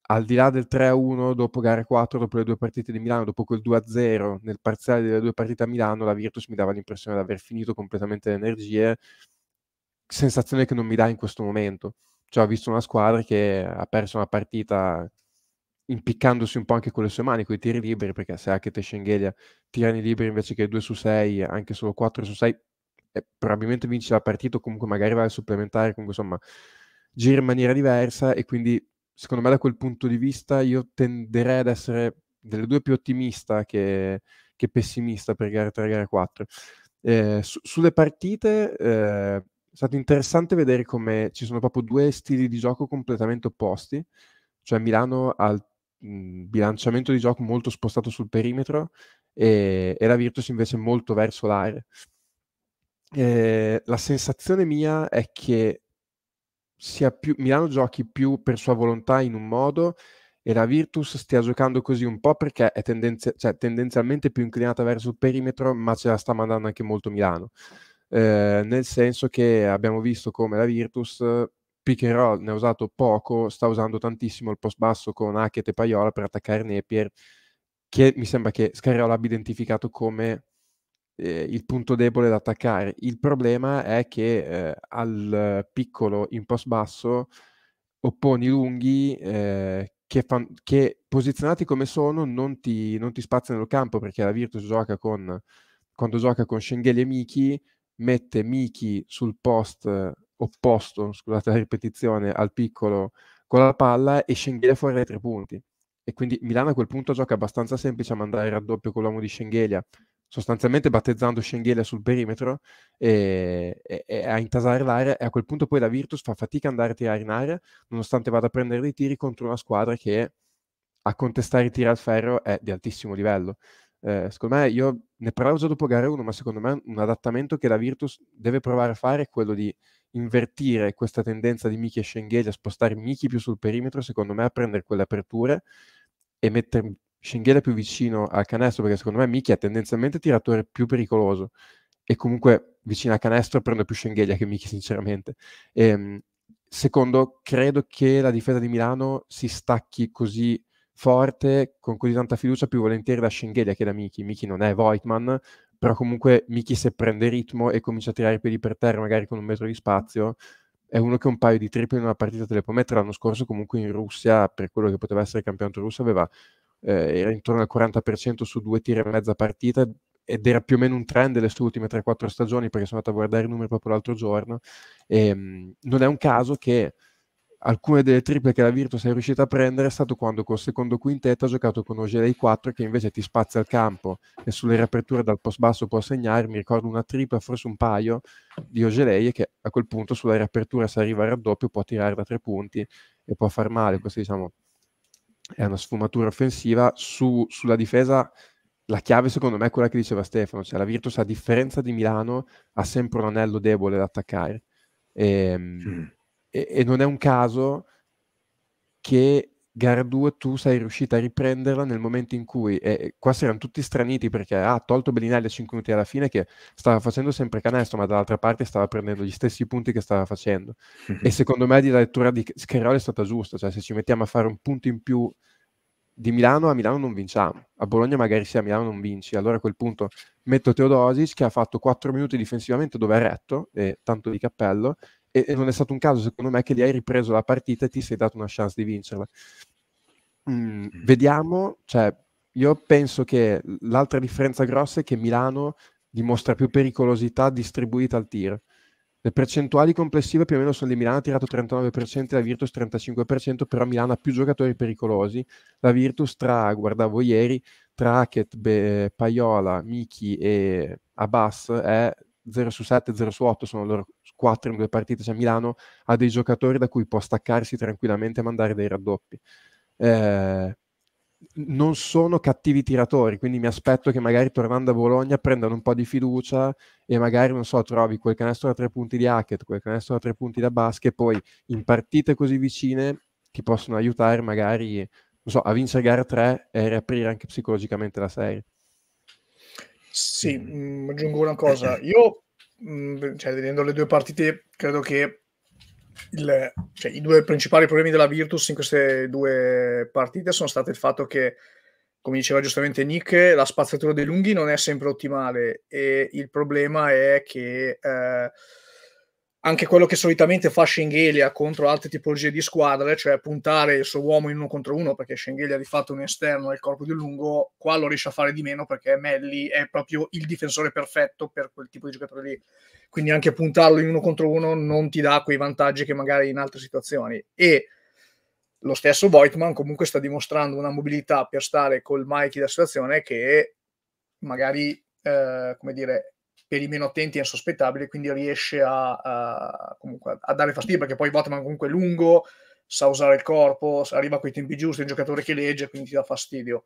[SPEAKER 3] al di là del 3-1 dopo gare 4, dopo le due partite di Milano, dopo quel 2-0 nel parziale delle due partite a Milano, la Virtus mi dava l'impressione di aver finito completamente le energie, sensazione che non mi dà in questo momento. Cioè ho visto una squadra che ha perso una partita impiccandosi un po' anche con le sue mani, con i tiri liberi, perché se anche Teschenghelia tirano i liberi invece che 2 su 6, anche solo 4 su 6, eh, probabilmente vince la partita o comunque magari va al supplementare, comunque insomma gira in maniera diversa e quindi secondo me da quel punto di vista io tenderei ad essere delle due più ottimista che, che pessimista per gare 3 e gare 4. Eh, su, sulle partite eh, è stato interessante vedere come ci sono proprio due stili di gioco completamente opposti, cioè Milano ha il bilanciamento di gioco molto spostato sul perimetro e, e la Virtus invece molto verso l'area. Eh, la sensazione mia è che più, Milano giochi più per sua volontà in un modo e la Virtus stia giocando così un po' perché è tendenzi- cioè, tendenzialmente più inclinata verso il perimetro, ma ce la sta mandando anche molto Milano. Eh, nel senso che abbiamo visto come la Virtus pick and roll ne ha usato poco, sta usando tantissimo il post basso con Hackett e Paiola per attaccare Napier, che mi sembra che Scariola abbia identificato come eh, il punto debole da attaccare. Il problema è che eh, al piccolo in post basso opponi lunghi eh, che, fan- che, posizionati come sono non ti, non ti spaziano il campo perché la Virtus gioca con, quando gioca con Schengeli e Miki mette Miki sul post eh, opposto, scusate la ripetizione, al piccolo con la palla e Schengeli fuori dai tre punti. E quindi Milano a quel punto gioca abbastanza semplice a mandare il raddoppio con l'uomo di Schengelia sostanzialmente battezzando Schengelia sul perimetro e, e, e, a intasare l'area e a quel punto poi la Virtus fa fatica ad andare a tirare in area nonostante vada a prendere dei tiri contro una squadra che a contestare i tiri al ferro è di altissimo livello. Eh, secondo me, io ne parlavo già dopo gara 1, ma secondo me un adattamento che la Virtus deve provare a fare è quello di invertire questa tendenza di Miki e Schengelia, spostare Miki più sul perimetro, secondo me a prendere quelle aperture e mettere Schenghele più vicino al canestro, perché secondo me Miki è tendenzialmente tiratore più pericoloso e comunque vicino al canestro prendo più Schengheglia che Miki sinceramente. E, ehm, secondo, credo che la difesa di Milano si stacchi così forte, con così tanta fiducia, più volentieri da Schengheglia che da Miki. Miki non è Voigtman, però comunque Miki se prende ritmo e comincia a tirare i piedi per terra magari con un metro di spazio, è uno che un paio di triple in una partita te le può mettere. L'anno scorso comunque in Russia, per quello che poteva essere campionato russo, aveva eh, era intorno al 40% su due tiri e mezza partita ed era più o meno un trend delle sue ultime 3-4 stagioni perché sono andato a guardare i numeri proprio l'altro giorno e, ehm, non è un caso che alcune delle triple che la Virtus è riuscita a prendere è stato quando col secondo quintetto ha giocato con Ogelei 4 che invece ti spazia il campo e sulle riaperture dal post basso può segnare, mi ricordo una tripla, forse un paio di Ogelei che a quel punto sulla riapertura se arriva a raddoppio può tirare da tre punti e può far male, questo diciamo è una sfumatura offensiva. Su, sulla difesa la chiave secondo me è quella che diceva Stefano, cioè la Virtus a differenza di Milano ha sempre un anello debole da attaccare e, mm. e, e non è un caso che gara 2 tu sei riuscita a riprenderla nel momento in cui, e qua si erano tutti straniti perché ah, ha ah, tolto Bellinelli a 5 minuti alla fine che stava facendo sempre canestro ma dall'altra parte stava prendendo gli stessi punti che stava facendo mm-hmm. e mhm. secondo me la lettura di Scherroli è stata giusta, cioè se ci mettiamo a fare un punto in più di Milano a Milano non vinciamo, a Bologna magari sì a Milano non vinci, allora a quel punto metto Teodosic che ha fatto 4 minuti difensivamente dove è retto, e tanto di cappello, e, e non è stato un caso secondo me che lì hai ripreso la partita e ti sei dato una chance di vincerla. Mm, vediamo, cioè, io penso che l'altra differenza grossa è che Milano dimostra più pericolosità distribuita al tir. Le percentuali complessive più o meno sono di Milano ha tirato 39%, la Virtus 35%, però Milano ha più giocatori pericolosi. La Virtus tra, guardavo ieri, tra Hackett, Be- Paiola, Miki e Abbas è 0 su 7, 0 su 8 sono loro 4 in due partite, cioè Milano ha dei giocatori da cui può staccarsi tranquillamente e mandare dei raddoppi. Eh, non sono cattivi tiratori, quindi mi aspetto che magari tornando a Bologna prendano un po' di fiducia e magari, non so, trovi quel canestro da tre punti di Hackett, quel canestro da tre punti da basket, poi in partite così vicine ti possono aiutare magari, non so, a vincere gara 3 e riaprire anche psicologicamente la serie.
[SPEAKER 2] Sì, mh, ehm. mm, aggiungo una cosa. [clears throat] Io Mm, cioè, vedendo le due partite, credo che il, cioè, i due principali problemi della Virtus in queste due partite sono stati il fatto che, come diceva giustamente Nick, la spazzatura dei lunghi non è sempre ottimale e il problema è che eh, anche quello che solitamente fa Schengelia contro altre tipologie di squadre, cioè puntare il suo uomo in uno contro uno, perché Schengelia di fatto è un esterno e il corpo di lungo, qua lo riesce a fare di meno perché Melli è proprio il difensore perfetto per quel tipo di giocatore lì. Quindi anche puntarlo in uno contro uno non ti dà quei vantaggi che magari in altre situazioni. E lo stesso Voigtman comunque sta dimostrando una mobilità per stare col Mikey da situazione che magari, eh, come dire, per i meno attenti è insospettabile, quindi riesce a, a, a dare fastidio, perché poi Vatman comunque è lungo, sa usare il corpo, arriva con i tempi giusti, è un giocatore che legge, quindi ti dà fastidio.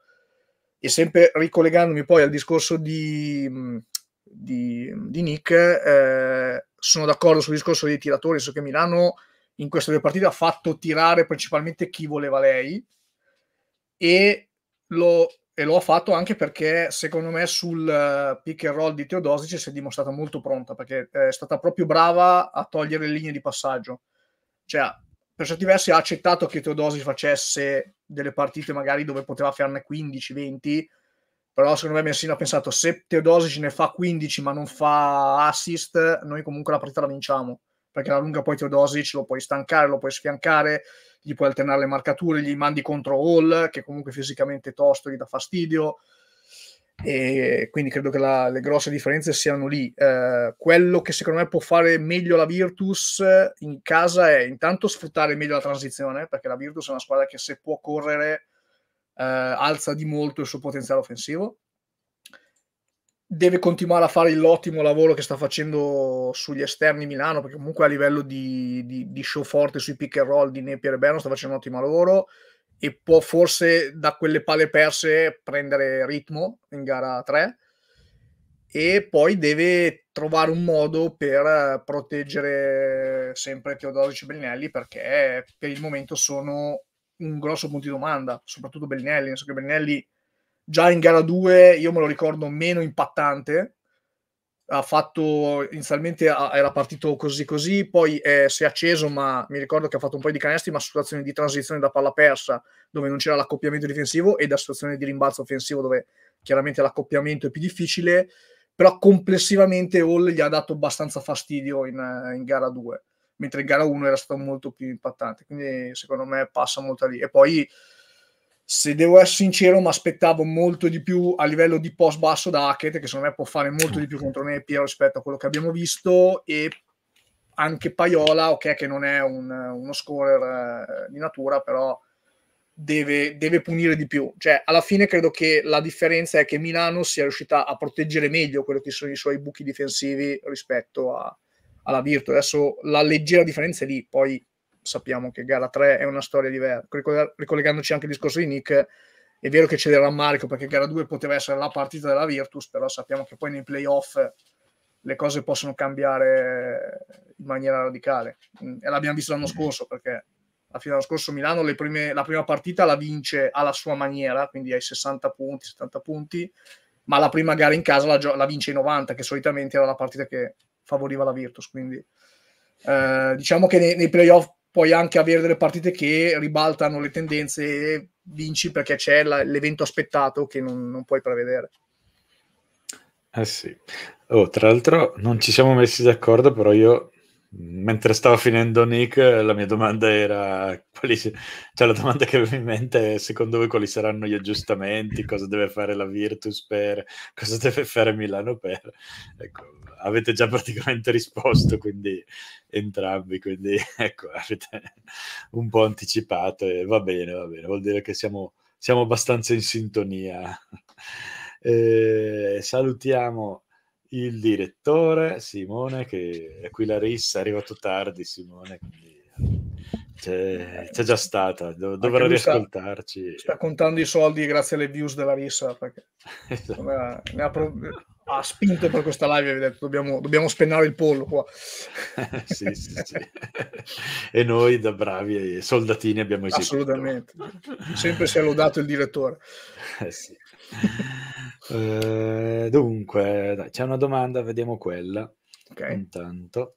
[SPEAKER 2] E sempre ricollegandomi poi al discorso di, di, di Nick, eh, sono d'accordo sul discorso dei tiratori, so che Milano in queste due partite ha fatto tirare principalmente chi voleva lei e lo e lo ha fatto anche perché secondo me sul eh, pick and roll di Teodosic si è dimostrata molto pronta perché eh, è stata proprio brava a togliere le linee di passaggio cioè per certi versi ha accettato che Teodosic facesse delle partite magari dove poteva farne 15-20 però secondo me Messina ha pensato se Teodosic ne fa 15 ma non fa assist noi comunque la partita la vinciamo perché alla lunga poi Teodosic lo puoi stancare, lo puoi sfiancare gli puoi alternare le marcature, gli mandi contro Hall, che comunque fisicamente è tosto, gli dà fastidio. E quindi credo che la, le grosse differenze siano lì. Eh, quello che secondo me può fare meglio la Virtus eh, in casa è intanto sfruttare meglio la transizione, perché la Virtus è una squadra che se può correre eh, alza di molto il suo potenziale offensivo deve continuare a fare l'ottimo lavoro che sta facendo sugli esterni Milano, perché comunque a livello di, di, di show forte sui pick and roll di Napier e Berno sta facendo un ottimo lavoro e può forse da quelle palle perse prendere ritmo in gara 3 e poi deve trovare un modo per eh, proteggere sempre Teodoro e Bellinelli perché per il momento sono un grosso punto di domanda, soprattutto Bellinelli, nel senso che Bellinelli già in gara 2 io me lo ricordo meno impattante, ha fatto inizialmente era partito così così, poi eh, si è acceso, ma mi ricordo che ha fatto un paio di canestri, ma situazioni di transizione da palla persa dove non c'era l'accoppiamento difensivo e da situazioni di rimbalzo offensivo dove chiaramente l'accoppiamento è più difficile, però complessivamente Hall gli ha dato abbastanza fastidio in, in gara 2, mentre in gara 1 era stato molto più impattante, quindi secondo me passa molto lì. E poi se devo essere sincero, mi aspettavo molto di più a livello di post basso da Hackett, che secondo me può fare molto di più contro Nepia rispetto a quello che abbiamo visto, e anche Paiola, ok, che non è un, uno scorer eh, di natura, però deve, deve, punire di più. Cioè, alla fine credo che la differenza è che Milano sia riuscita a proteggere meglio quelli che sono i suoi buchi difensivi rispetto a, alla Virtus. Adesso la leggera differenza è lì, poi sappiamo che gara 3 è una storia diversa. Ricollegandoci anche al discorso di Nick, è vero che c'è del rammarico perché gara 2 poteva essere la partita della Virtus, però sappiamo che poi nei playoff le cose possono cambiare in maniera radicale. Mm, e l'abbiamo visto l'anno scorso perché alla fine dell'anno scorso Milano prime, la prima partita la vince alla sua maniera, quindi ai 60 punti, 70 punti, ma la prima gara in casa la, la vince ai 90, che solitamente era la partita che favoriva la Virtus. Quindi eh, diciamo che nei, nei playoff puoi anche avere delle partite che ribaltano le tendenze e vinci perché c'è la, l'evento aspettato che non, non puoi prevedere.
[SPEAKER 1] Eh sì. Oh, tra l'altro non ci siamo messi d'accordo, però io mentre stavo finendo Nick, la mia domanda era, quali, cioè la domanda che avevo in mente è secondo voi quali saranno gli aggiustamenti, [laughs] cosa deve fare la Virtus per, cosa deve fare Milano per. Ecco, avete già praticamente risposto, quindi entrambi, quindi [laughs] ecco, avete un po' anticipato e va bene, va bene, vuol dire che siamo, siamo abbastanza in sintonia. [laughs] Eh, salutiamo il direttore Simone, che è qui la rissa, è arrivato tardi Simone, quindi eh, c'è, c'è già stata, dov- dovrà riascoltarci. Sta, sta,
[SPEAKER 2] contando i soldi grazie alle views della rissa, perché [laughs] esatto. ha, ha, prov- ha, spinto per questa live, vi detto, dobbiamo, dobbiamo spennare il pollo qua. [laughs] sì, sì, sì.
[SPEAKER 1] e noi da bravi soldatini abbiamo eseguito.
[SPEAKER 2] Assolutamente, sempre si è lodato il direttore.
[SPEAKER 1] [laughs] Eh sì. Eh, dunque, dai, c'è una domanda, vediamo quella. Okay. Intanto.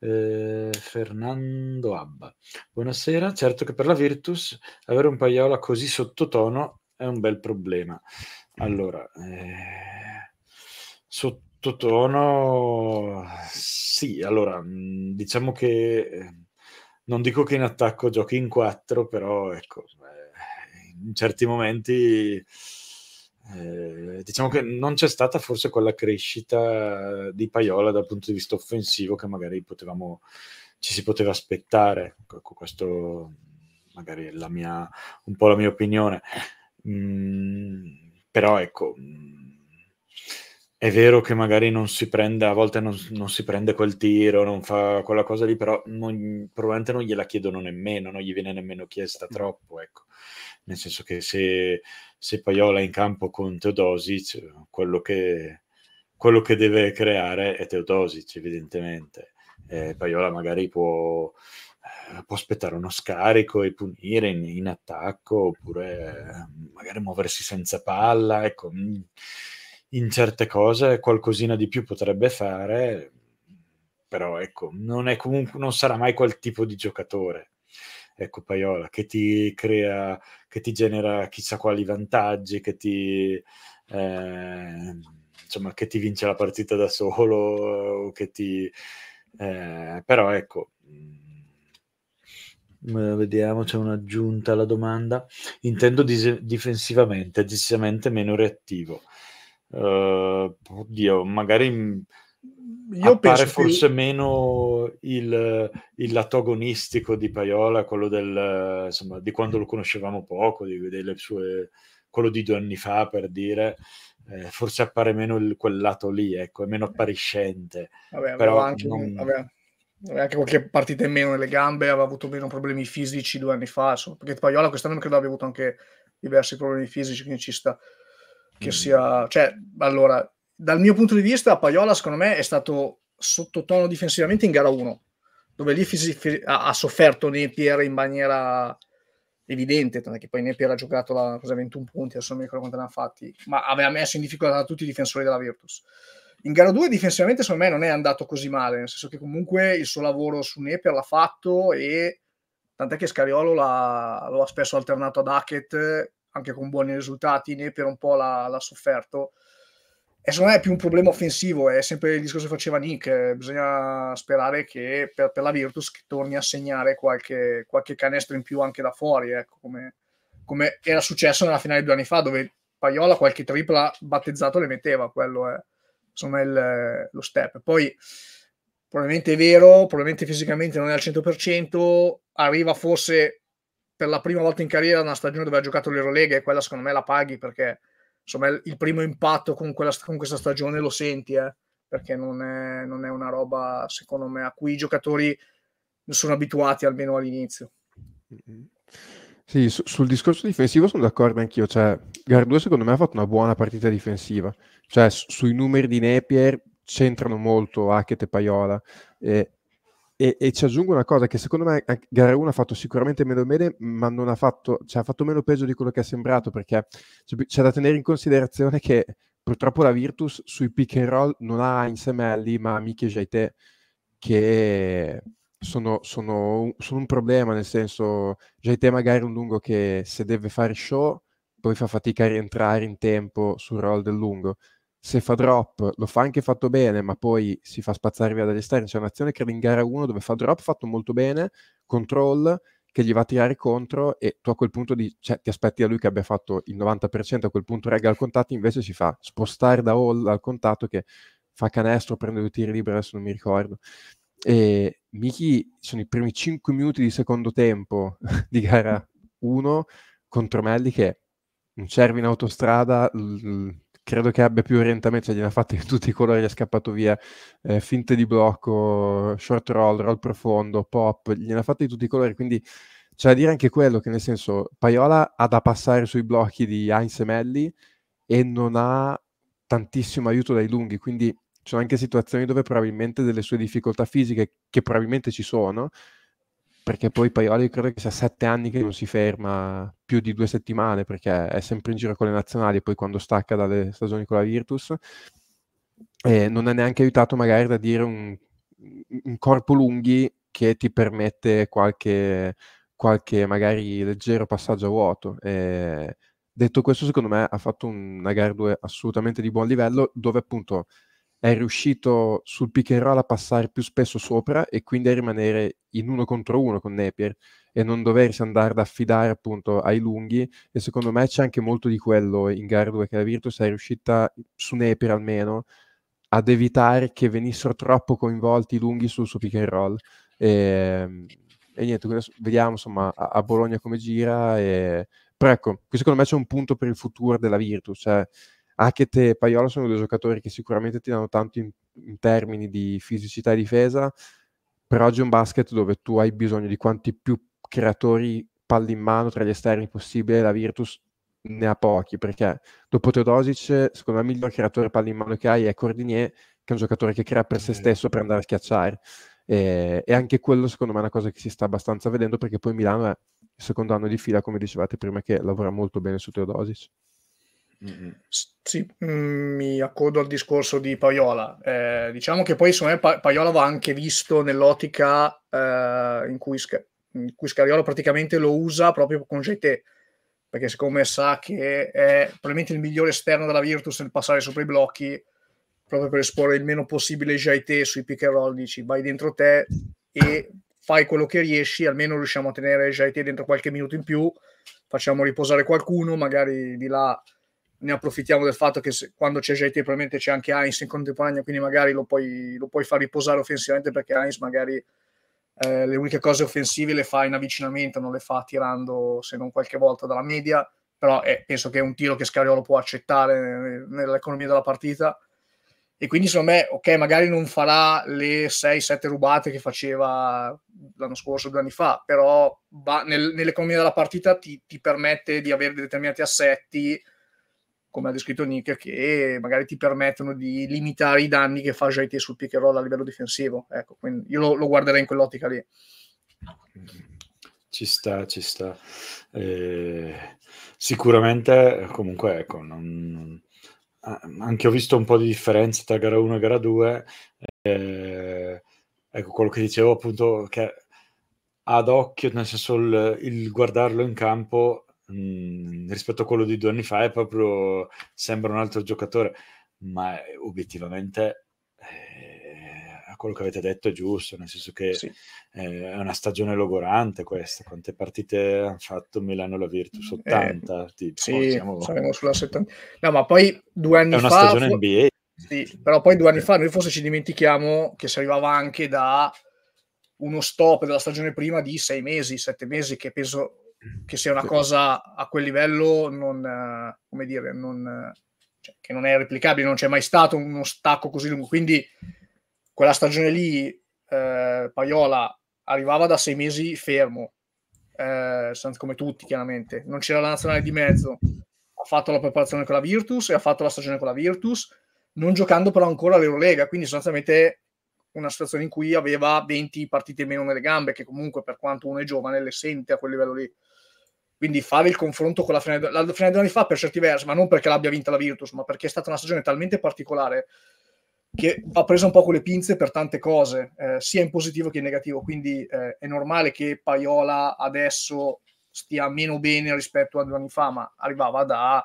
[SPEAKER 1] Eh, Fernando Abba. Buonasera, certo che per la Virtus avere un Paiola così sottotono è un bel problema. Mm. Allora, eh, sottotono, sì, allora, mm, diciamo che eh, non dico che in attacco giochi in quattro, però ecco, eh, in certi momenti eh, diciamo che non c'è stata forse quella crescita di Paiola dal punto di vista offensivo che magari potevamo, ci si poteva aspettare. Ecco, ecco questo magari è la mia, un po' la mia opinione. Mm, però ecco, mm, è vero che magari non si prende, a volte non, non si prende quel tiro, non fa quella cosa lì, però non, probabilmente non gliela chiedono nemmeno, non gli viene nemmeno chiesta mm. troppo, ecco. Nel senso che se se Paiola è in campo con Teodosic, quello che, quello che deve creare è Teodosic, evidentemente. Eh, Paiola magari può, eh, può aspettare uno scarico e punire in, in attacco, oppure eh, magari muoversi senza palla, ecco in certe cose qualcosina di più potrebbe fare, però ecco, non, comunque, non sarà mai quel tipo di giocatore ecco Paiola, che ti crea, che ti genera chissà quali vantaggi, che ti... Eh, insomma, che ti vince la partita da solo, che ti... Eh, però ecco, mm, eh, vediamo, c'è un'aggiunta alla domanda. Intendo dis- difensivamente, decisamente meno reattivo. Uh, oddio, magari mm,
[SPEAKER 2] io appare penso forse
[SPEAKER 1] che... meno il, il, lato agonistico di Paiola, quello del, insomma, di quando lo conoscevamo poco, di, delle sue, quello di due anni fa per dire, eh, forse appare meno il, quel lato lì, ecco, è meno eh. appariscente.
[SPEAKER 3] Vabbè, però anche,
[SPEAKER 1] non... vabbè,
[SPEAKER 2] anche qualche partita in meno nelle gambe, aveva avuto meno problemi fisici due anni fa, insomma, perché Paiola quest'anno credo abbia avuto anche diversi problemi fisici, quindi ci sta che mm. sia... Cioè, allora, dal mio punto di vista, Paiola, secondo me, è stato sottotono difensivamente in gara 1, dove lì ha, sofferto Napier in maniera evidente, tant'è che poi Napier ha giocato la, cosa, 21 punti, adesso non mi ricordo quanto ne ha fatti, ma aveva messo in difficoltà tutti i difensori della Virtus. In gara 2 difensivamente secondo me non è andato così male, nel senso che comunque il suo lavoro su Napier l'ha fatto e tant'è che Scariolo l'ha, lo ha spesso alternato ad Hackett, anche con buoni risultati, Napier un po' l'ha, l'ha sofferto e secondo me è più un problema offensivo, è sempre il discorso che faceva Nick, eh, bisogna sperare che per, per la Virtus che torni a segnare qualche, qualche, canestro in più anche da fuori, ecco, come, come, era successo nella finale due anni fa, dove Paiola qualche tripla battezzato le metteva, quello è insomma, il, lo step. Poi probabilmente è vero, probabilmente fisicamente non è al 100%, arriva forse per la prima volta in carriera una stagione dove ha giocato l'Eurolega e quella secondo me la paghi perché insomma il primo impatto con, quella, con questa stagione lo senti, eh, perché non è, non è, una roba, secondo me, a cui i giocatori sono abituati almeno all'inizio. Mm-hmm.
[SPEAKER 3] Sì, su, sul discorso difensivo sono d'accordo anch'io. Cioè, Gardue secondo me ha fatto una buona partita difensiva. Cioè, su, sui numeri di Napier c'entrano molto Hackett e Paiola. Eh, e, e, ci aggiungo una cosa che secondo me gara 1 ha fatto sicuramente meno bene, ma non ha fatto, cioè, ha fatto meno peggio di quello che è sembrato, perché c'è da tenere in considerazione che purtroppo la Virtus sui pick and roll non ha insieme Ellie, ma Miki e Jaite, che sono, sono, sono, un problema, nel senso Jaite magari è un lungo che se deve fare show poi fa fatica a rientrare in tempo sul roll del lungo, se fa drop lo fa anche fatto bene, ma poi si fa spazzare via dagli esterni. C'è un'azione credo in gara 1 dove fa drop fatto molto bene, control che gli va a tirare contro e tu a quel punto di, cioè, ti aspetti da lui che abbia fatto il 90%, a quel punto regga al contatto, invece si fa spostare da all al contatto che fa canestro, prende due tiri liberi, adesso non mi ricordo. E Miki sono i primi 5 minuti di secondo tempo [laughs] di gara 1 contro Melli che non cervo in autostrada credo che abbia più orientamento, cioè gliene ha fatte in [laughs] tutti i colori, gli è scappato via, eh, finte di blocco, short roll, roll profondo, pop, gliene ha fatte di tutti i colori, quindi c'è da dire anche quello che nel senso Paiola ha da passare sui blocchi di Heinz e Melli e non ha tantissimo aiuto dai lunghi, quindi ci sono anche situazioni dove probabilmente delle sue difficoltà fisiche, che probabilmente ci sono, perché poi Paioli credo che sia sette anni che non si ferma più di due settimane perché è sempre in giro con le nazionali e poi quando stacca dalle stagioni con la Virtus eh, non è neanche aiutato magari da dire un, un corpo lunghi che ti permette qualche, qualche magari leggero passaggio a vuoto eh, detto questo secondo me ha fatto una gara 2 assolutamente di buon livello dove appunto è riuscito sul pick and roll a passare più spesso sopra e quindi a rimanere in uno contro uno con Napier e non doversi andare ad affidare appunto ai lunghi e secondo me c'è anche molto di quello in gara 2 che la Virtus è riuscita su Napier almeno ad evitare che venissero troppo coinvolti i lunghi sul suo pick and roll e, ehm, e niente, vediamo insomma a, a Bologna come gira e... però ecco, qui secondo me c'è un punto per il futuro della Virtus cioè Hackett e Paiola sono due giocatori che sicuramente ti danno tanto in, in termini di fisicità e difesa, però oggi è un basket dove tu hai bisogno di quanti più creatori palli in mano tra gli esterni possibile, la Virtus ne ha pochi, perché dopo Teodosic, secondo me il miglior creatore palli in mano che hai è Cordinier, che è un giocatore che crea per se stesso per andare a schiacciare. E, e, anche quello secondo me è una cosa che si sta abbastanza vedendo perché poi Milano è il secondo anno di fila, come dicevate prima, che lavora molto bene su Teodosic. Mm-hmm.
[SPEAKER 2] Sì, mm, mi accodo al discorso di Paiola. Eh, diciamo che poi secondo me pa- Paiola va anche visto nell'ottica eh, in, cui Sc- in cui Scariolo praticamente lo usa proprio con Jete, perché siccome sa che è probabilmente il migliore esterno della Virtus nel passare sopra i blocchi, proprio per esporre il meno possibile Jete sui pick and roll, dici vai dentro te e fai quello che riesci, almeno riusciamo a tenere Jete dentro qualche minuto in più, facciamo riposare qualcuno, magari di là ne approfittiamo del fatto che se, quando c'è JT probabilmente c'è anche Heinz in contemporanea, quindi magari lo puoi, lo puoi far riposare offensivamente perché Heinz magari eh, le uniche cose offensive le fa in avvicinamento, non le fa tirando se non qualche volta dalla media, però eh, penso che è un tiro che Scariolo può accettare nell'economia della partita. E quindi secondo me, ok, magari non farà le 6-7 rubate che faceva l'anno scorso, due anni fa, però nel, nell'economia della partita ti, ti permette di avere determinati assetti come ha descritto Nick, che magari ti permettono di limitare i danni che fa JT sul pick and roll a livello difensivo. Ecco, quindi io lo, lo guarderei in quell'ottica lì.
[SPEAKER 1] Ci sta, ci sta. Eh, sicuramente, comunque, ecco, non, anche ho visto un po' di differenza tra gara 1 e gara 2. Eh, ecco quello che dicevo appunto che ad occhio, nel senso il, il guardarlo in campo Mhmm, rispetto a quello di due anni fa è proprio sembra un altro giocatore, ma obiettivamente eh, quello che avete detto è giusto, nel senso che sì. eh, è una stagione logorante questa, quante partite hanno fatto Milano la Virtus? 80? Eh, tipo, sì, siamo... saremo
[SPEAKER 2] sulla 70. No, ma poi due anni fa... È una fa, stagione fu... NBA. Sì, però poi due anni fa noi forse ci dimentichiamo che si arrivava anche da uno stop della stagione prima di sei mesi, sette mesi, che penso che sia una sì. cosa a quel livello non, eh, come dire, non, eh, cioè, che non è replicabile, non c'è mai stato uno stacco così lungo. Quindi quella stagione lì, eh, Paiola arrivava da sei mesi fermo, eh, come tutti chiaramente, non c'era la nazionale di mezzo, ha fatto la preparazione con la Virtus e ha fatto la stagione con la Virtus, non giocando però ancora all'Eurolega, quindi sostanzialmente una situazione in cui aveva 20 partite meno nelle gambe, che comunque per quanto uno è giovane le sente a quel livello lì. Quindi fare il confronto con la fine, la finale due anni fa per certi versi, ma non perché l'abbia vinta la Virtus, ma perché è stata una stagione talmente particolare che va presa un po' con le pinze per tante cose, eh, sia in positivo che in negativo. Quindi eh, è normale che Paiola adesso stia meno bene rispetto a due anni fa, ma arrivava da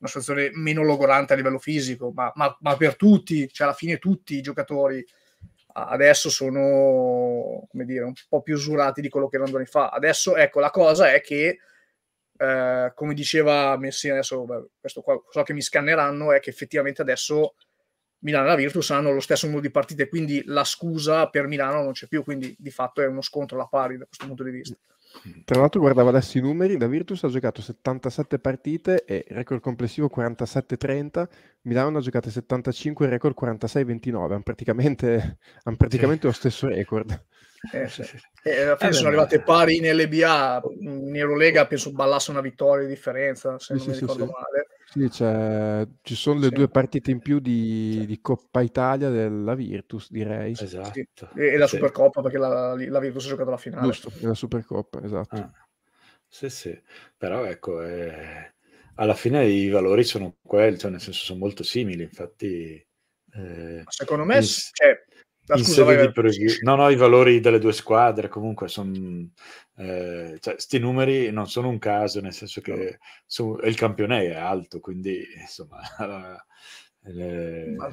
[SPEAKER 2] una situazione meno logorante a livello fisico, ma, ma, ma per tutti, cioè alla fine tutti i giocatori adesso sono, come dire, un po' più usurati di quello che erano due anni fa. Adesso, ecco, la cosa è che eh, come diceva Messina, adesso beh, questo qua so che mi scanneranno, è che effettivamente adesso Milano e la Virtus hanno lo stesso numero di partite, quindi la scusa per Milano non c'è più, quindi di fatto è uno scontro alla pari da questo punto di vista.
[SPEAKER 3] Tra l'altro guardavo adesso i numeri, la Virtus ha giocato 77 partite e record complessivo 47-30, Milano ne ha giocate 75 e record 46-29, hanno praticamente, [laughs] han praticamente sì. lo stesso record.
[SPEAKER 2] Eh, sì. eh, alla fine eh, sono arrivate pari in LBA, in Eurolega penso ballasse una vittoria di differenza, se sì, non sì, ricordo male.
[SPEAKER 3] Sì, cioè, ci sono le due partite in più di, di, Coppa Italia della Virtus, direi. Esatto.
[SPEAKER 2] E, la Supercoppa, perché la, la, Virtus ha giocato la finale. Giusto,
[SPEAKER 3] la Supercoppa, esatto. Ah.
[SPEAKER 2] Sì, sì,
[SPEAKER 1] però ecco, eh, alla fine i valori sono quelli, cioè nel senso sono molto simili, infatti... Eh, secondo me, in... cioè,
[SPEAKER 2] Ah, scusa, vai, vai.
[SPEAKER 1] No, no, i valori delle due squadre comunque sono... Eh, cioè, numeri non sono un caso, nel senso che no. su, il campione è alto, quindi insomma... [laughs] Eh, le... Ma,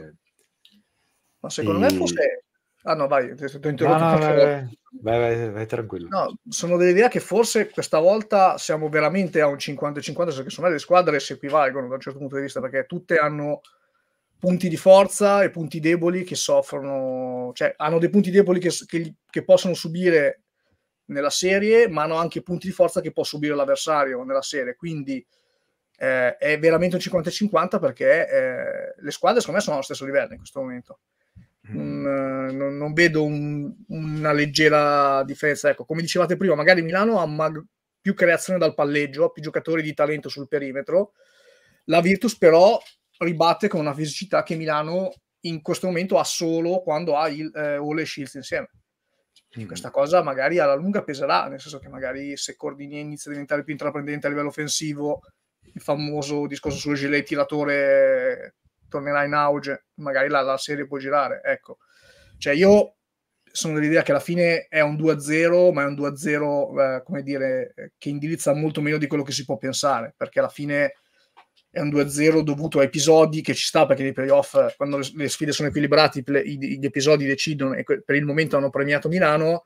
[SPEAKER 1] ma, secondo e... me forse...
[SPEAKER 2] Ah no, vai, ti ho interrotto. No, no, vai,
[SPEAKER 1] vai, vai, tranquillo.
[SPEAKER 2] No, sono dell'idea che forse questa volta siamo veramente a un 50-50, perché secondo me le squadre si equivalgono da un certo punto di vista, perché tutte hanno punti di forza e punti deboli che soffrono, cioè hanno dei punti deboli che, che, che possono subire nella serie, ma hanno anche punti di forza che può subire l'avversario nella serie. Quindi eh, è veramente un 50-50 perché eh, le squadre secondo me sono allo stesso livello in questo momento. Mm. Eh, non, non, vedo un, una leggera differenza. Ecco, come dicevate prima, magari Milano ha mag- più creazione dal palleggio, ha più giocatori di talento sul perimetro. La Virtus però ribatte con una fisicità che Milano in questo momento ha solo quando ha il eh, Ole e Shields insieme. Cioè, mm. Questa cosa magari alla lunga peserà, nel senso che magari se Cordini inizia a diventare più intraprendente a livello offensivo, il famoso discorso sul gilet tiratore tornerà in auge, magari la, la serie può girare. Ecco, cioè io sono dell'idea che alla fine è un 2-0, ma è un 2-0, eh, come dire, eh, che indirizza molto meglio di quello che si può pensare, perché alla fine è un 2-0 dovuto a episodi che ci sta perché nei playoff quando le sfide sono equilibrate gli episodi decidono e per il momento hanno premiato Milano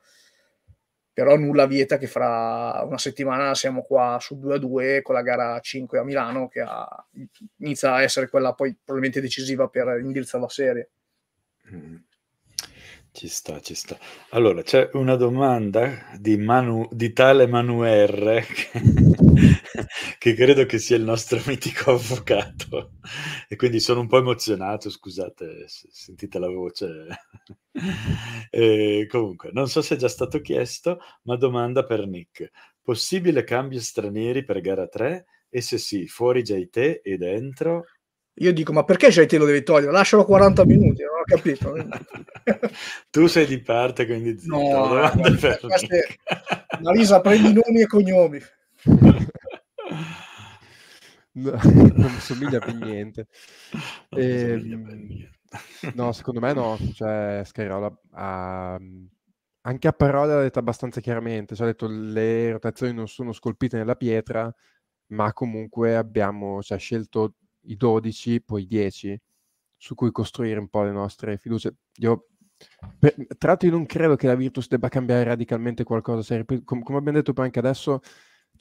[SPEAKER 2] però nulla vieta che fra una settimana siamo qua su 2-2 con la gara 5 a Milano che ha, inizia a essere quella poi probabilmente decisiva per indirizzare la serie mm. Ci sta, ci
[SPEAKER 1] sta. Allora, c'è una domanda di, Manu, di tale Manuer che [laughs] che credo che sia il nostro [laughs] mitico avvocato. E quindi sono un po' emozionato, scusate, sentite la voce. [laughs] e comunque, non so se è già stato chiesto, ma domanda per Nick. Possibile cambi stranieri per gara 3? E se sì, fuori JT e dentro? Io dico, ma
[SPEAKER 2] perché JT lo devi togliere? Lascialo 40 minuti,
[SPEAKER 1] non ho capito. tu sei di parte,
[SPEAKER 2] quindi zitto. No, guarda, queste... Marisa, prendi nomi e cognomi.
[SPEAKER 3] [laughs] [laughs] non mi somiglia per niente. [laughs] Ehm, e, no, secondo me no. Cioè, Scaiola ha, mm, anche a parole ha detto abbastanza chiaramente, cioè ha detto le rotazioni non sono scolpite nella pietra, ma comunque abbiamo cioè, scelto i 12, poi i 10, su cui costruire un po' le nostre fiducia. Io, per, tra l'altro io non credo che la Virtus debba cambiare radicalmente qualcosa, se, com- come abbiamo detto poi anche adesso,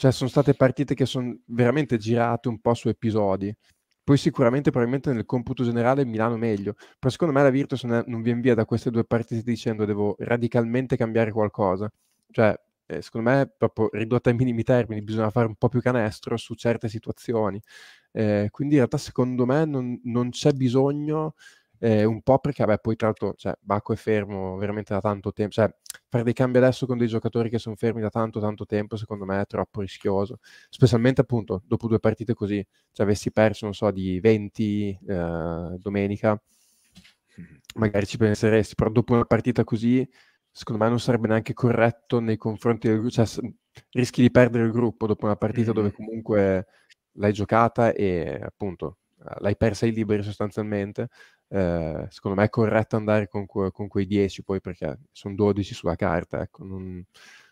[SPEAKER 3] cioè, sono state partite che sono veramente girate un po' su episodi. Poi sicuramente, probabilmente nel computo generale, Milano meglio. Però secondo me la Virtus non viene via da queste due partite dicendo devo radicalmente cambiare qualcosa. Cioè, eh, secondo me, proprio ridotta ai minimi termini, bisogna fare un po' più canestro su certe situazioni. Eh, quindi in realtà, secondo me, non, non c'è bisogno... Eh, un po' perché, vabbè, poi tra l'altro, cioè, Bacco è fermo veramente da tanto tempo, cioè, fare dei cambi adesso con dei giocatori che sono fermi da tanto tanto tempo, secondo me è troppo rischioso, specialmente appunto dopo due partite così, cioè avessi perso, non so, di 20 eh, domenica, magari ci penseresti, però dopo una partita così, secondo me non sarebbe neanche corretto nei confronti del gruppo, cioè rischi di perdere il gruppo dopo una partita mm-hmm. dove comunque l'hai giocata e appunto eh, l'hai persa ai liberi sostanzialmente, eh, secondo me è corretto andare con, con, quei 10 poi perché sono 12 sulla carta, ecco, non mm.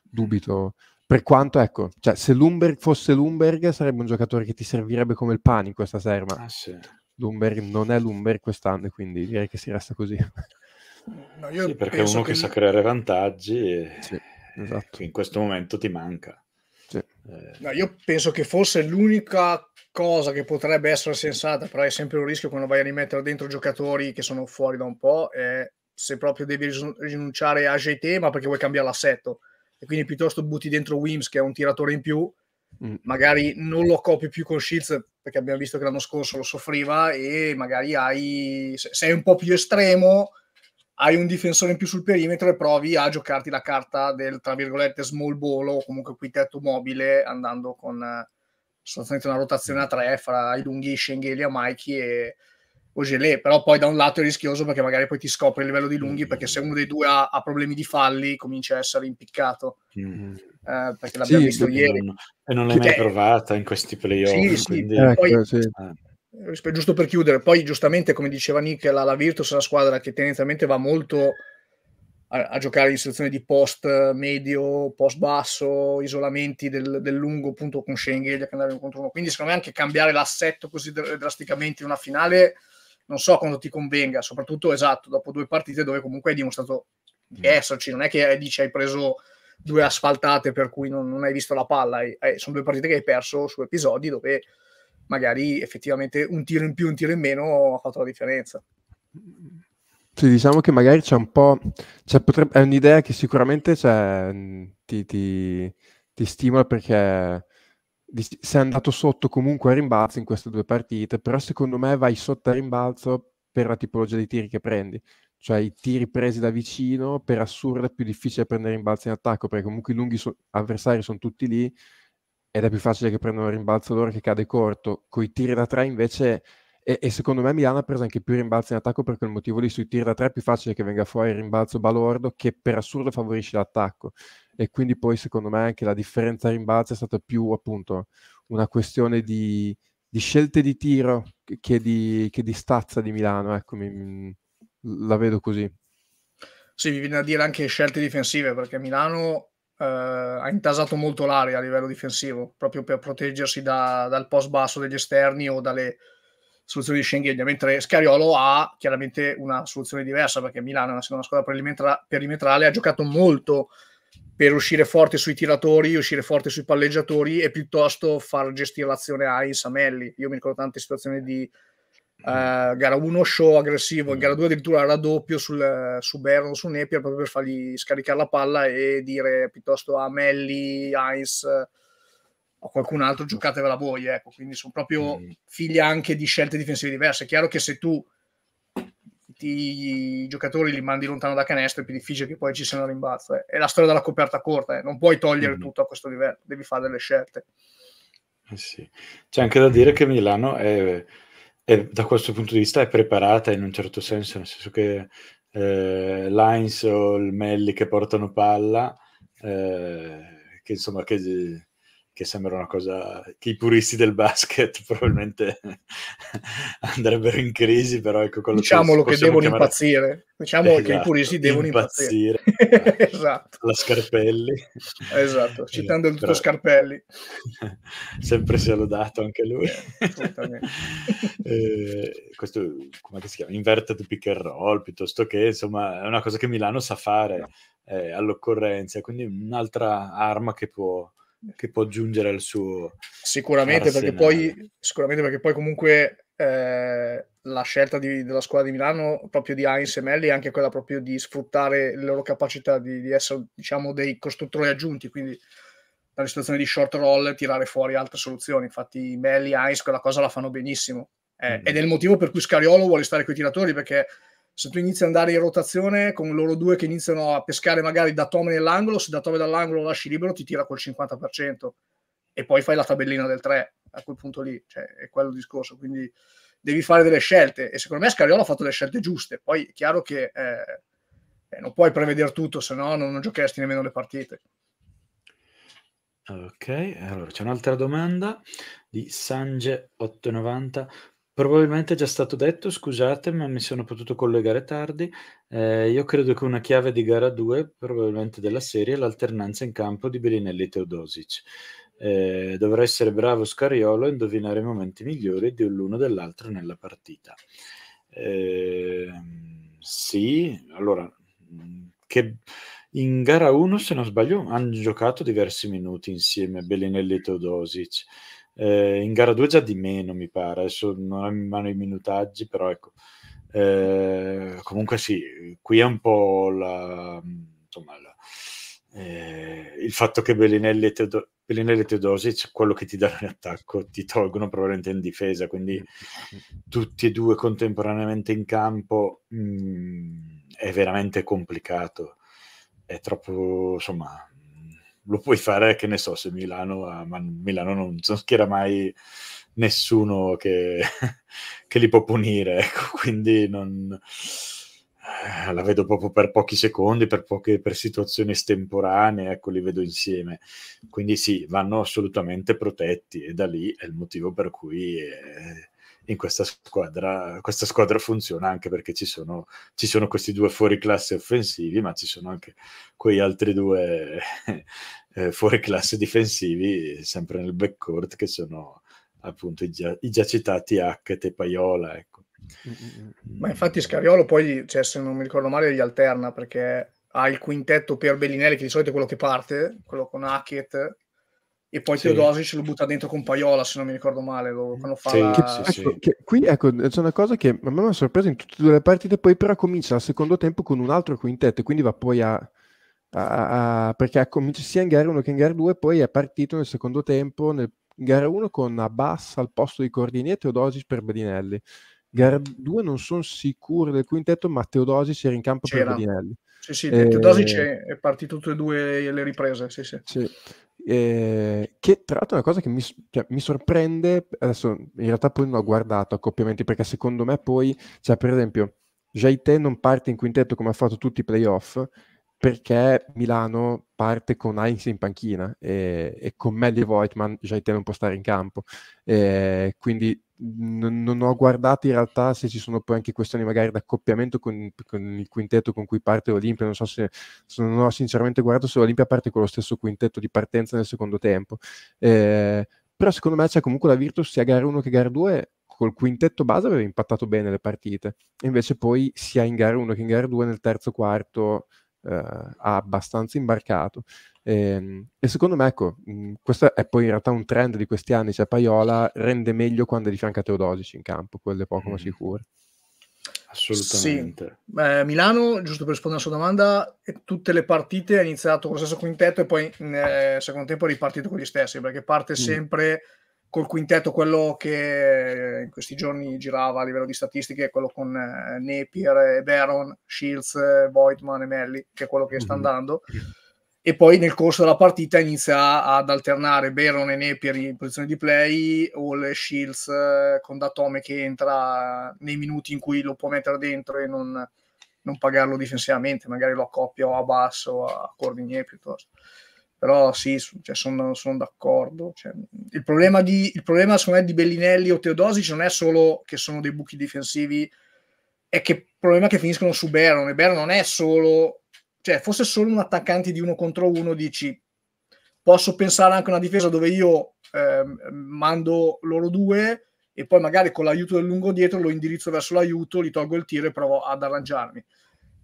[SPEAKER 3] dubito. Per quanto, ecco, cioè, se Lumberg fosse Lumberg sarebbe un giocatore che ti servirebbe come il pane in questa serie, ma ah, sì. Lumberg non è Lumberg quest'anno, quindi direi che si resta così. No, sì, perché è uno che... che... sa creare
[SPEAKER 1] vantaggi e... sì, esatto. in questo momento ti manca.
[SPEAKER 3] Sì. Eh,
[SPEAKER 2] no, io penso che forse l'unica cosa che potrebbe essere sensata, però è sempre un rischio quando vai a rimettere dentro giocatori che sono fuori da un po', è se proprio devi rinunciare a JT, ma perché vuoi cambiare l'assetto. E quindi piuttosto butti dentro Wims, che è un tiratore in più, mm. magari non lo copi più con Shields, perché abbiamo visto che l'anno scorso lo soffriva, e magari hai, sei un po' più estremo, hai un difensore in più sul perimetro e provi a giocarti la carta del tra virgolette small ball o comunque quintetto mobile andando con eh, sostanzialmente una rotazione a tre fra i lunghi a Mikey e Ogelé, però poi da un lato è rischioso perché magari poi ti scopre il livello di lunghi mm-hmm. perché se uno dei due ha, ha problemi di falli comincia a essere impiccato mm-hmm. eh, perché l'abbiamo sì, visto ieri non,
[SPEAKER 1] e non l'hai mai eh, provata in questi playoff sì, quindi... Ecco, sì. Poi, eh,
[SPEAKER 2] sì giusto per chiudere, poi giustamente come diceva Nick, la, la Virtus è una squadra che tendenzialmente va molto a, a giocare in situazioni di post medio, post basso, isolamenti del, del lungo punto con Schengen che andava contro uno. Quindi secondo me anche cambiare l'assetto così drasticamente in una finale non so quando ti convenga, soprattutto esatto, dopo due partite dove comunque hai dimostrato di mm. esserci, non è che eh, dici hai preso due asfaltate per cui non, non hai visto la palla, hai, hai, sono due partite che hai perso su episodi dove magari effettivamente un tiro in più, un tiro in meno ha fatto la differenza.
[SPEAKER 3] Sì, diciamo che magari c'è un po'. C'è cioè, potrebbe, è un'idea che sicuramente cioè, mm, ti, ti, ti, stimola perché sei andato sotto comunque a rimbalzo in queste due partite, però secondo me vai sotto a rimbalzo per la tipologia di tiri che prendi. Cioè i tiri presi da vicino, per assurdo è più difficile prendere rimbalzo in attacco perché comunque i lunghi so- avversari sono tutti lì ed è più facile che prendano il rimbalzo loro che cade corto. Con i tiri da tre invece, e, e, secondo me Milano ha preso anche più rimbalzi in attacco per quel motivo lì, sui tiri da tre è più facile che venga fuori il rimbalzo balordo che per assurdo favorisce l'attacco. E quindi poi secondo me anche la differenza rimbalzo è stata più appunto una questione di, di scelte di tiro che di, che di stazza di Milano, ecco, mi, la vedo così.
[SPEAKER 2] Sì, mi viene a dire anche scelte difensive, perché Milano eh, ha intasato molto l'aria a livello difensivo, proprio per proteggersi da, dal post basso degli esterni o dalle soluzioni di Schengheglia, mentre Scariolo ha chiaramente una soluzione diversa, perché Milano è una, seconda squadra perimetra- perimetrale, ha giocato molto per uscire forte sui tiratori, uscire forte sui palleggiatori e piuttosto far gestire l'azione a Insamelli. Io mi ricordo tante situazioni di Uh, gara 1 show aggressivo, in mm. gara 2 addirittura raddoppio sul, su Berno, su Nepia, proprio per fargli scaricare la palla e dire piuttosto a Melli, Heinz eh, o qualcun altro giocatevela voi, ecco. quindi sono proprio mm. figli anche di scelte difensive diverse. È chiaro che se tu ti, i giocatori li mandi lontano da canestro è più difficile che poi ci siano rimbalzo, eh. è la storia della coperta corta, eh. non puoi togliere mm tutto a questo livello, devi fare delle scelte.
[SPEAKER 1] Eh sì. C'è anche da dire che Milano è e da questo punto di vista è preparata in un certo senso, nel senso che eh, Lines o il Melli che portano palla, eh, che insomma che che sembra una cosa che i puristi del basket [laughs] probabilmente [laughs] andrebbero in crisi, però ecco quello Diciamolo che, che devono chiamare... impazzire.
[SPEAKER 2] Diciamo esatto, che i esatto, puristi devono impazzire. impazzire. [laughs] esatto.
[SPEAKER 1] La Scarpelli.
[SPEAKER 2] Esatto, eh, citando il però... tuo Scarpelli.
[SPEAKER 1] Sempre si è lodato anche lui. Eh, eh, questo, come si chiama? Inverted pick and roll, piuttosto che, insomma, è una cosa che Milano sa fare eh, all'occorrenza, quindi un'altra arma che può che può aggiungere al suo
[SPEAKER 2] sicuramente perché poi sicuramente perché poi comunque eh, la scelta di, della squadra di Milano proprio di Heinz e Melli è anche quella proprio di sfruttare le loro capacità di, di essere diciamo dei costruttori aggiunti quindi dalle situazioni di short roll tirare fuori altre soluzioni infatti Melli e Heinz quella cosa la fanno benissimo eh, mm-hmm. ed è il motivo per cui Scariolo vuole stare con i tiratori perché se tu inizi ad andare in rotazione con loro due che iniziano a pescare magari da Tome nell'angolo, se da Tome dall'angolo lo lasci libero ti tira col 50% e poi fai la tabellina del 3 a quel punto lì, cioè, è quello il discorso, quindi devi fare delle scelte e secondo me Scariola ha fatto le scelte giuste, poi è chiaro che eh, eh non puoi prevedere tutto, se no non, non giocheresti nemmeno le partite.
[SPEAKER 1] Ok, allora c'è un'altra domanda di Sange 890. Probabilmente è già stato detto, scusate, ma mi sono potuto collegare tardi. Eh, io credo che una chiave di gara 2, probabilmente della serie, è l'alternanza in campo di Belinelli e Teodosic. Eh, dovrà essere bravo Scariolo a indovinare i momenti migliori di l'uno dell'altro nella partita. Eh, sì, allora, che in gara 1, se non sbaglio, hanno giocato diversi minuti insieme Belinelli e Teodosic. Eh, in gara 2 già di meno, mi pare, adesso non ho in mano i minutaggi, però ecco. Eh, comunque sì, qui è un po' la, insomma, la, eh, il fatto che Bellinelli e, Teodo- Bellinelli e Teodosic, quello che ti danno in attacco, ti tolgono probabilmente in difesa, quindi [laughs] tutti e due contemporaneamente in campo mh, mm, è veramente complicato. È troppo, insomma, lo puoi fare, che ne so, se Milano, ma Milano non, non schiera mai nessuno che, [laughs] che, li può punire, ecco, [laughs] quindi non, eh, la vedo proprio per pochi secondi, per, poche, per situazioni estemporanee, ecco, li vedo insieme. Quindi sì, vanno assolutamente protetti e da lì è il motivo per cui... Eh, in questa squadra. Questa squadra funziona anche perché ci sono, ci sono questi due fuori classe offensivi, ma ci sono anche quegli altri due [laughs] eh, classe difensivi, sempre nel backcourt, che sono appunto i già, i già citati Hackett e Paiola. Ecco.
[SPEAKER 3] Mm, mm,
[SPEAKER 2] mm. Ma infatti Scariolo poi, cioè, se non mi ricordo male, gli alterna perché ha il quintetto per Bellinelli, che di solito è quello che parte, quello con Hackett, e poi sì. Teodosic lo butta dentro con Paiola, se non mi ricordo male, lo, quando fa... Sì, la... che, ecco,
[SPEAKER 3] che, qui ecco, c'è una cosa che a me mi ha sorpreso in tutte le partite, poi però comincia al secondo tempo con un altro quintetto, quindi va poi a... a, a perché comincia sia in gara 1 che in gara 2, poi è partito nel secondo tempo, nel, in gara 1 con Abbas al posto di Cordini e Teodosic per Bedinelli. Gara 2 non sono sicuro del quintetto, ma Teodosic era in campo C'era. per Bedinelli. Sì, sì, e... Teodosic eh,
[SPEAKER 2] è partito tutte e due le riprese, sì, sì.
[SPEAKER 3] sì. Eh, che tra l'altro è una cosa che mi, cioè, mi, sorprende, adesso in realtà poi non ho guardato accoppiamenti perché secondo me poi, cioè per esempio, Jaite non parte in quintetto come ha fatto tutti i playoff, perché Milano parte con Heinz in panchina e, e con Melly Voigtman Jaite non può stare in campo. E quindi n- non ho guardato in realtà se ci sono poi anche questioni magari d'accoppiamento con, con il quintetto con cui parte l'Olimpia, non so se, se, non ho sinceramente guardato se l'Olimpia parte con lo stesso quintetto di partenza nel secondo tempo. E, però secondo me c'è comunque la Virtus sia gara 1 che gara 2 col quintetto base aveva impattato bene le partite, E invece poi sia in gara 1 che in gara 2 nel terzo quarto eh, ha abbastanza imbarcato. E, ehm, e, secondo me, ecco, mh, mm, questo è poi in realtà un trend di questi anni, cioè Paiola rende meglio quando è di fianco a Teodosici in campo, quello è poco mm. ma sicuro. Assolutamente.
[SPEAKER 2] Sì. Eh, Milano, giusto per rispondere alla sua domanda, tutte le partite ha iniziato con lo stesso quintetto e poi nel eh, secondo tempo è ripartito con gli stessi, perché parte mm. sempre col quintetto, quello che in questi giorni girava a livello di statistiche, quello con eh, Napier, Baron, Shields, Voigtman e Melli, che è quello che sta mhm. andando. E poi nel corso della partita inizia ad alternare Baron e Napier in posizione di play, Hall e Shields eh, con Datome che entra nei minuti in cui lo può mettere dentro e non, non pagarlo difensivamente, magari lo accoppia o a basso a Cordigné piuttosto. Però sì, cioè, sono, sono, d'accordo. Cioè, il, problema di, il problema, secondo me, di Bellinelli o Teodosic non è solo che sono dei buchi difensivi, è che il problema è che finiscono su Bernon. E Bernon non è solo... Cioè, fosse solo un attaccante di uno contro uno, dici, posso pensare anche a una difesa dove io eh, mando loro due e poi magari con l'aiuto del lungo dietro lo indirizzo verso l'aiuto, gli tolgo il tiro e provo ad arrangiarmi.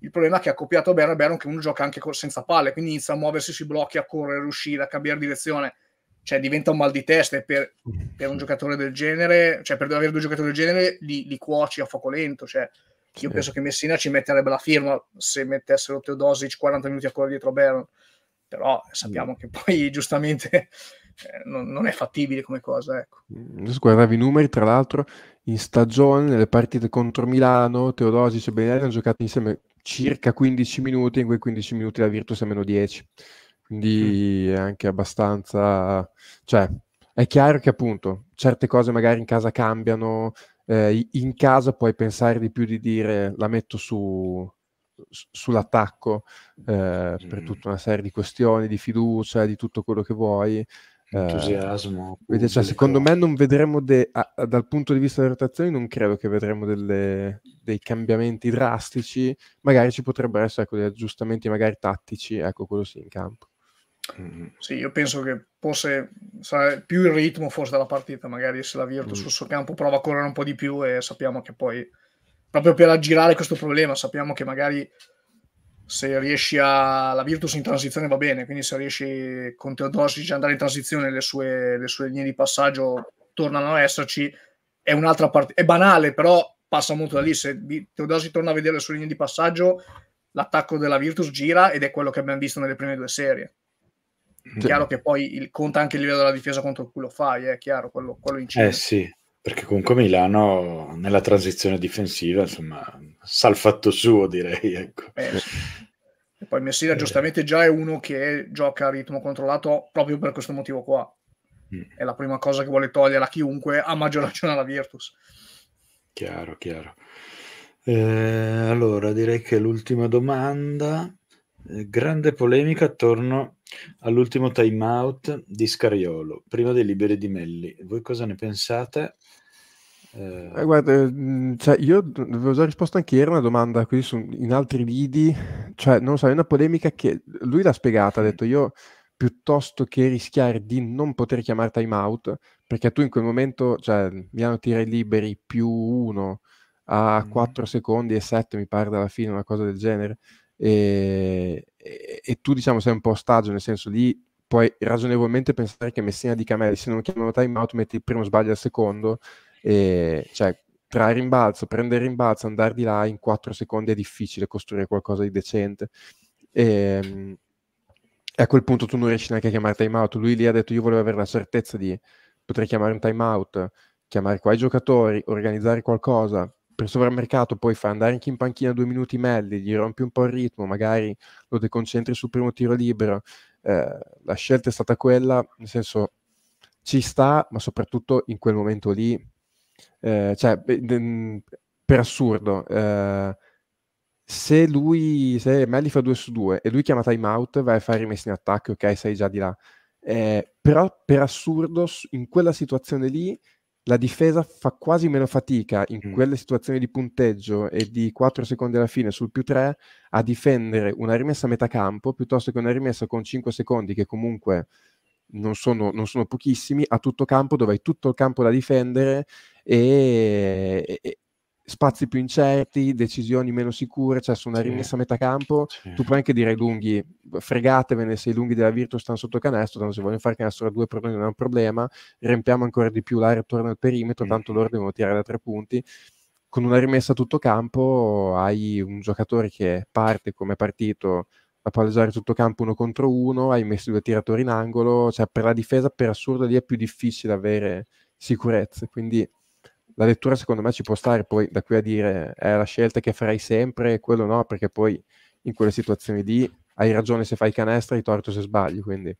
[SPEAKER 2] Il problema è che ha copiato bene Baron che uno gioca anche senza palle, quindi inizia a muoversi sui blocchi, a correre, a uscire, a cambiare direzione. Cioè diventa un mal di testa e per, per un giocatore del genere, cioè per avere due giocatori del genere li, li cuoci a fuoco lento. Cioè, io penso che Messina ci metterebbe la firma se mettessero Teodosic 40 minuti a ancora dietro Baron, però sappiamo mm. che poi [laughs] giustamente eh, non, non, è fattibile come cosa. Ecco.
[SPEAKER 3] Mm, guardavi i numeri, tra l'altro, in stagione, nelle partite contro Milano, Teodosic e Benelli hanno giocato insieme circa 15 minuti, in quei 15 minuti la Virtus è meno 10, quindi mm. è anche abbastanza... Cioè, è chiaro che appunto certe cose magari in casa cambiano, eh, in casa puoi pensare di più di dire la metto su, su, sull'attacco eh, per mm. tutta una serie di questioni, di fiducia, di tutto quello che vuoi entusiasmo. Eh, cioè, secondo me non vedremo, de- a- dal punto di vista delle rotazioni, non credo che vedremo delle, dei cambiamenti drastici, magari ci potrebbero essere ecco, degli aggiustamenti magari tattici, ecco quello sì in campo. Mm.
[SPEAKER 2] Sì, io penso che forse sarà più il ritmo forse della partita, magari se la Virtus mm. sul suo campo prova a correre un po' di più e sappiamo che poi, proprio per aggirare questo problema, sappiamo che magari se riesci a la Virtus in transizione va bene, quindi se riesci con Teodosic ad andare in transizione le sue, le sue, linee di passaggio tornano a esserci, è un'altra parte, è banale però passa molto da lì, se Teodosic torna a vedere le sue linee di passaggio l'attacco della Virtus gira ed è quello che abbiamo visto nelle prime due serie. sì. chiaro che poi il, conta anche il livello della difesa contro cui lo fai, è chiaro, quello, quello incide. Eh
[SPEAKER 1] sì, perché comunque Milano nella transizione difensiva, insomma, sa il fatto suo, direi. Ecco. Beh, sì.
[SPEAKER 2] E poi Messina eh. giustamente già è uno che gioca a ritmo controllato proprio per questo motivo qua. Mm. È la prima cosa che vuole togliere a chiunque, a maggior ragione alla Virtus.
[SPEAKER 1] Chiaro, chiaro. Eh, allora, direi che l'ultima domanda eh, grande polemica attorno all'ultimo time out di Scariolo, prima dei liberi di Melli. Voi cosa ne pensate? Eh...
[SPEAKER 3] Eh, guarda, mm, cioè, io avevo già risposto anche ieri a una domanda così su, in altri video cioè non so, è una polemica che lui l'ha spiegata, ha mm. detto io piuttosto che rischiare di non poter chiamare time out, perché tu in quel momento, cioè Milano tira i liberi più uno a mm. 4 secondi e 7 mi pare dalla fine, una cosa del genere, e, e, e, tu diciamo sei un po' ostaggio nel senso lì puoi ragionevolmente pensare che Messina di Camelli se non chiamano time out metti il primo sbaglio al secondo e cioè tra il rimbalzo, prendere il rimbalzo, andare di là in 4 secondi è difficile costruire qualcosa di decente e, ehm, e a quel punto tu non riesci neanche a chiamare time out lui lì ha detto io volevo avere la certezza di poter chiamare un time out chiamare qua i giocatori, organizzare qualcosa per sovramercato poi fa andare anche in panchina due minuti Melli, gli rompi un po' il ritmo, magari lo deconcentri sul primo tiro libero. Eh, la scelta è stata quella, nel senso ci sta, ma soprattutto in quel momento lì, eh, cioè, per assurdo, eh, se lui, se Melli fa 2 su 2 e lui chiama time out, vai a fare rimessa in attacco, ok, sei già di là. Eh, però per assurdo, in quella situazione lì, la difesa fa quasi meno fatica in mm. quelle situazioni di punteggio e di 4 secondi alla fine sul più 3 a difendere una rimessa a metà campo piuttosto che una rimessa con 5 secondi che comunque non sono, non sono pochissimi a tutto campo dove hai tutto il campo da difendere e, e, spazi più incerti, decisioni meno sicure, cioè su una sì. rimessa a metà campo, sì. tu puoi anche dire ai lunghi, fregatevene se i lunghi della Virtus stanno sotto canestro, tanto se vogliono fare canestro a due per noi non è un problema, riempiamo ancora di più l'area attorno al perimetro, mm. tanto loro devono tirare da tre punti. Con una rimessa a tutto campo hai un giocatore che parte come partito a palleggiare tutto campo uno contro uno, hai messo due tiratori in angolo, cioè per la difesa per assurdo lì è più difficile avere sicurezza, quindi la lettura secondo me ci può stare, poi da qui a dire eh, è la scelta che farei sempre, quello no, perché poi in quelle situazioni lì hai ragione se fai canestra, hai torto se sbagli, quindi...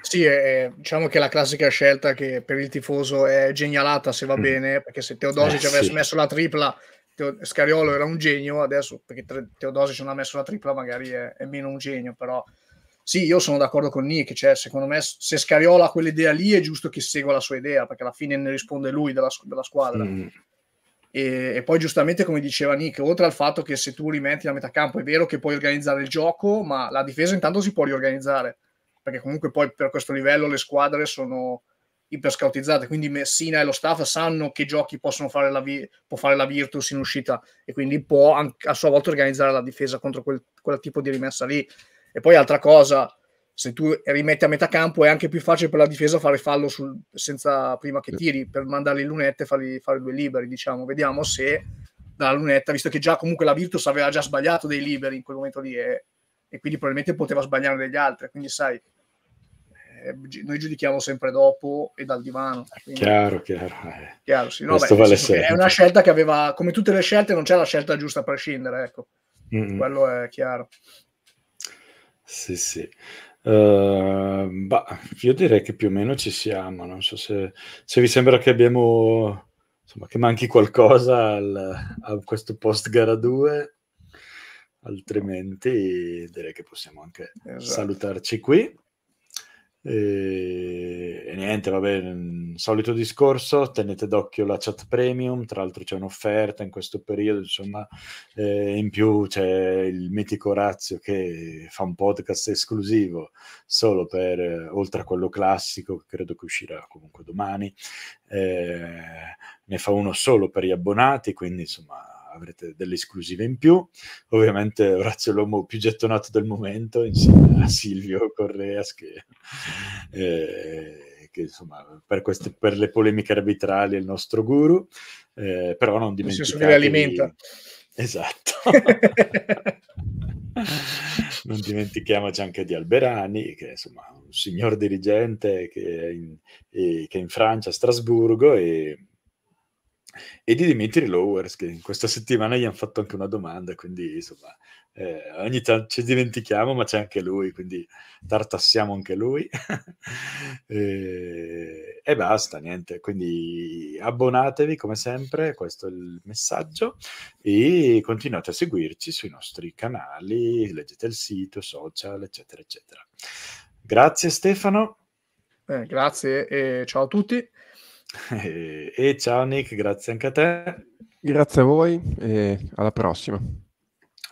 [SPEAKER 2] Sì, è, diciamo che la classica scelta che per il tifoso è genialata se va mm. bene, perché se Teodosic eh, avesse sì. messo la tripla, Teo, Scariolo era un genio, adesso perché Teodosic non ha messo la tripla magari è, è meno un genio, però sì, io sono d'accordo con Nick, cioè secondo me se Scariola ha quell'idea lì è giusto che segua la sua idea, perché alla fine ne risponde lui della, della squadra. Mm. E, e, poi giustamente come diceva Nick, oltre al fatto che se tu rimetti la metà campo è vero che puoi organizzare il gioco, ma la difesa intanto si può riorganizzare, perché comunque poi per questo livello le squadre sono iperscautizzate, quindi Messina e lo staff sanno che giochi possono fare la, vi- può fare la Virtus in uscita e quindi può anche, a sua volta organizzare la difesa contro quel, quel tipo di rimessa lì e poi altra cosa, se tu rimetti a metà campo è anche più facile per la difesa fare fallo sul, senza prima che tiri, per mandarli in lunette e farli fare due liberi, diciamo. Vediamo se dalla lunetta, visto che già comunque la Virtus aveva già sbagliato dei liberi in quel momento lì e, e quindi probabilmente poteva sbagliare degli altri, quindi sai, eh, noi giudichiamo sempre dopo e dal divano. Quindi, chiaro,
[SPEAKER 1] chiaro. Eh. chiaro sì. no, beh, vale è una
[SPEAKER 2] scelta che aveva, come tutte le scelte, non c'è la scelta giusta a prescindere, ecco. Mm-hmm. Quello è chiaro.
[SPEAKER 1] Sì, sì. Ehm, bah, io direi che più o meno ci siamo. Non so se, se vi sembra che abbiamo insomma, che manchi qualcosa al, a questo post gara 2, altrimenti direi che possiamo anche esatto. salutarci qui. E, e niente, vabbè, solito discorso, tenete d'occhio la chat premium, tra l'altro c'è un'offerta in questo periodo, insomma, eh, in più c'è il mitico Orazio che fa un podcast esclusivo solo per, eh, oltre a quello classico, che credo che uscirà comunque domani, eh, ne fa uno solo per gli abbonati, quindi insomma avrete delle esclusive in più. Ovviamente Orazio Lomo più gettonato del momento insieme a Silvio Correas che, eh, che insomma per, queste, per, le polemiche arbitrali è il nostro guru, eh, però non dimenticatevi... Non alimenta. Esatto. [laughs] non dimentichiamoci anche di Alberani, che è insomma un signor dirigente che è in, che è in Francia, a Strasburgo, e e di Dimitri Lowers, che in questa settimana gli hanno fatto anche una domanda, quindi insomma, eh, ogni tanto ci dimentichiamo, ma c'è anche lui, quindi tartassiamo anche lui. [laughs] e, eh, e, basta, niente. Quindi abbonatevi come sempre, questo è il messaggio, e continuate a seguirci sui nostri canali, leggete il sito, social,
[SPEAKER 2] eccetera, eccetera.
[SPEAKER 1] Grazie Stefano.
[SPEAKER 2] Eh, grazie e ciao a tutti.
[SPEAKER 1] [laughs] E ciao Nick, grazie anche a te.
[SPEAKER 3] Grazie a voi e alla prossima.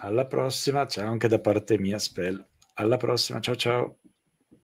[SPEAKER 1] Alla prossima, ciao anche da parte mia, Spell. Alla prossima, ciao ciao.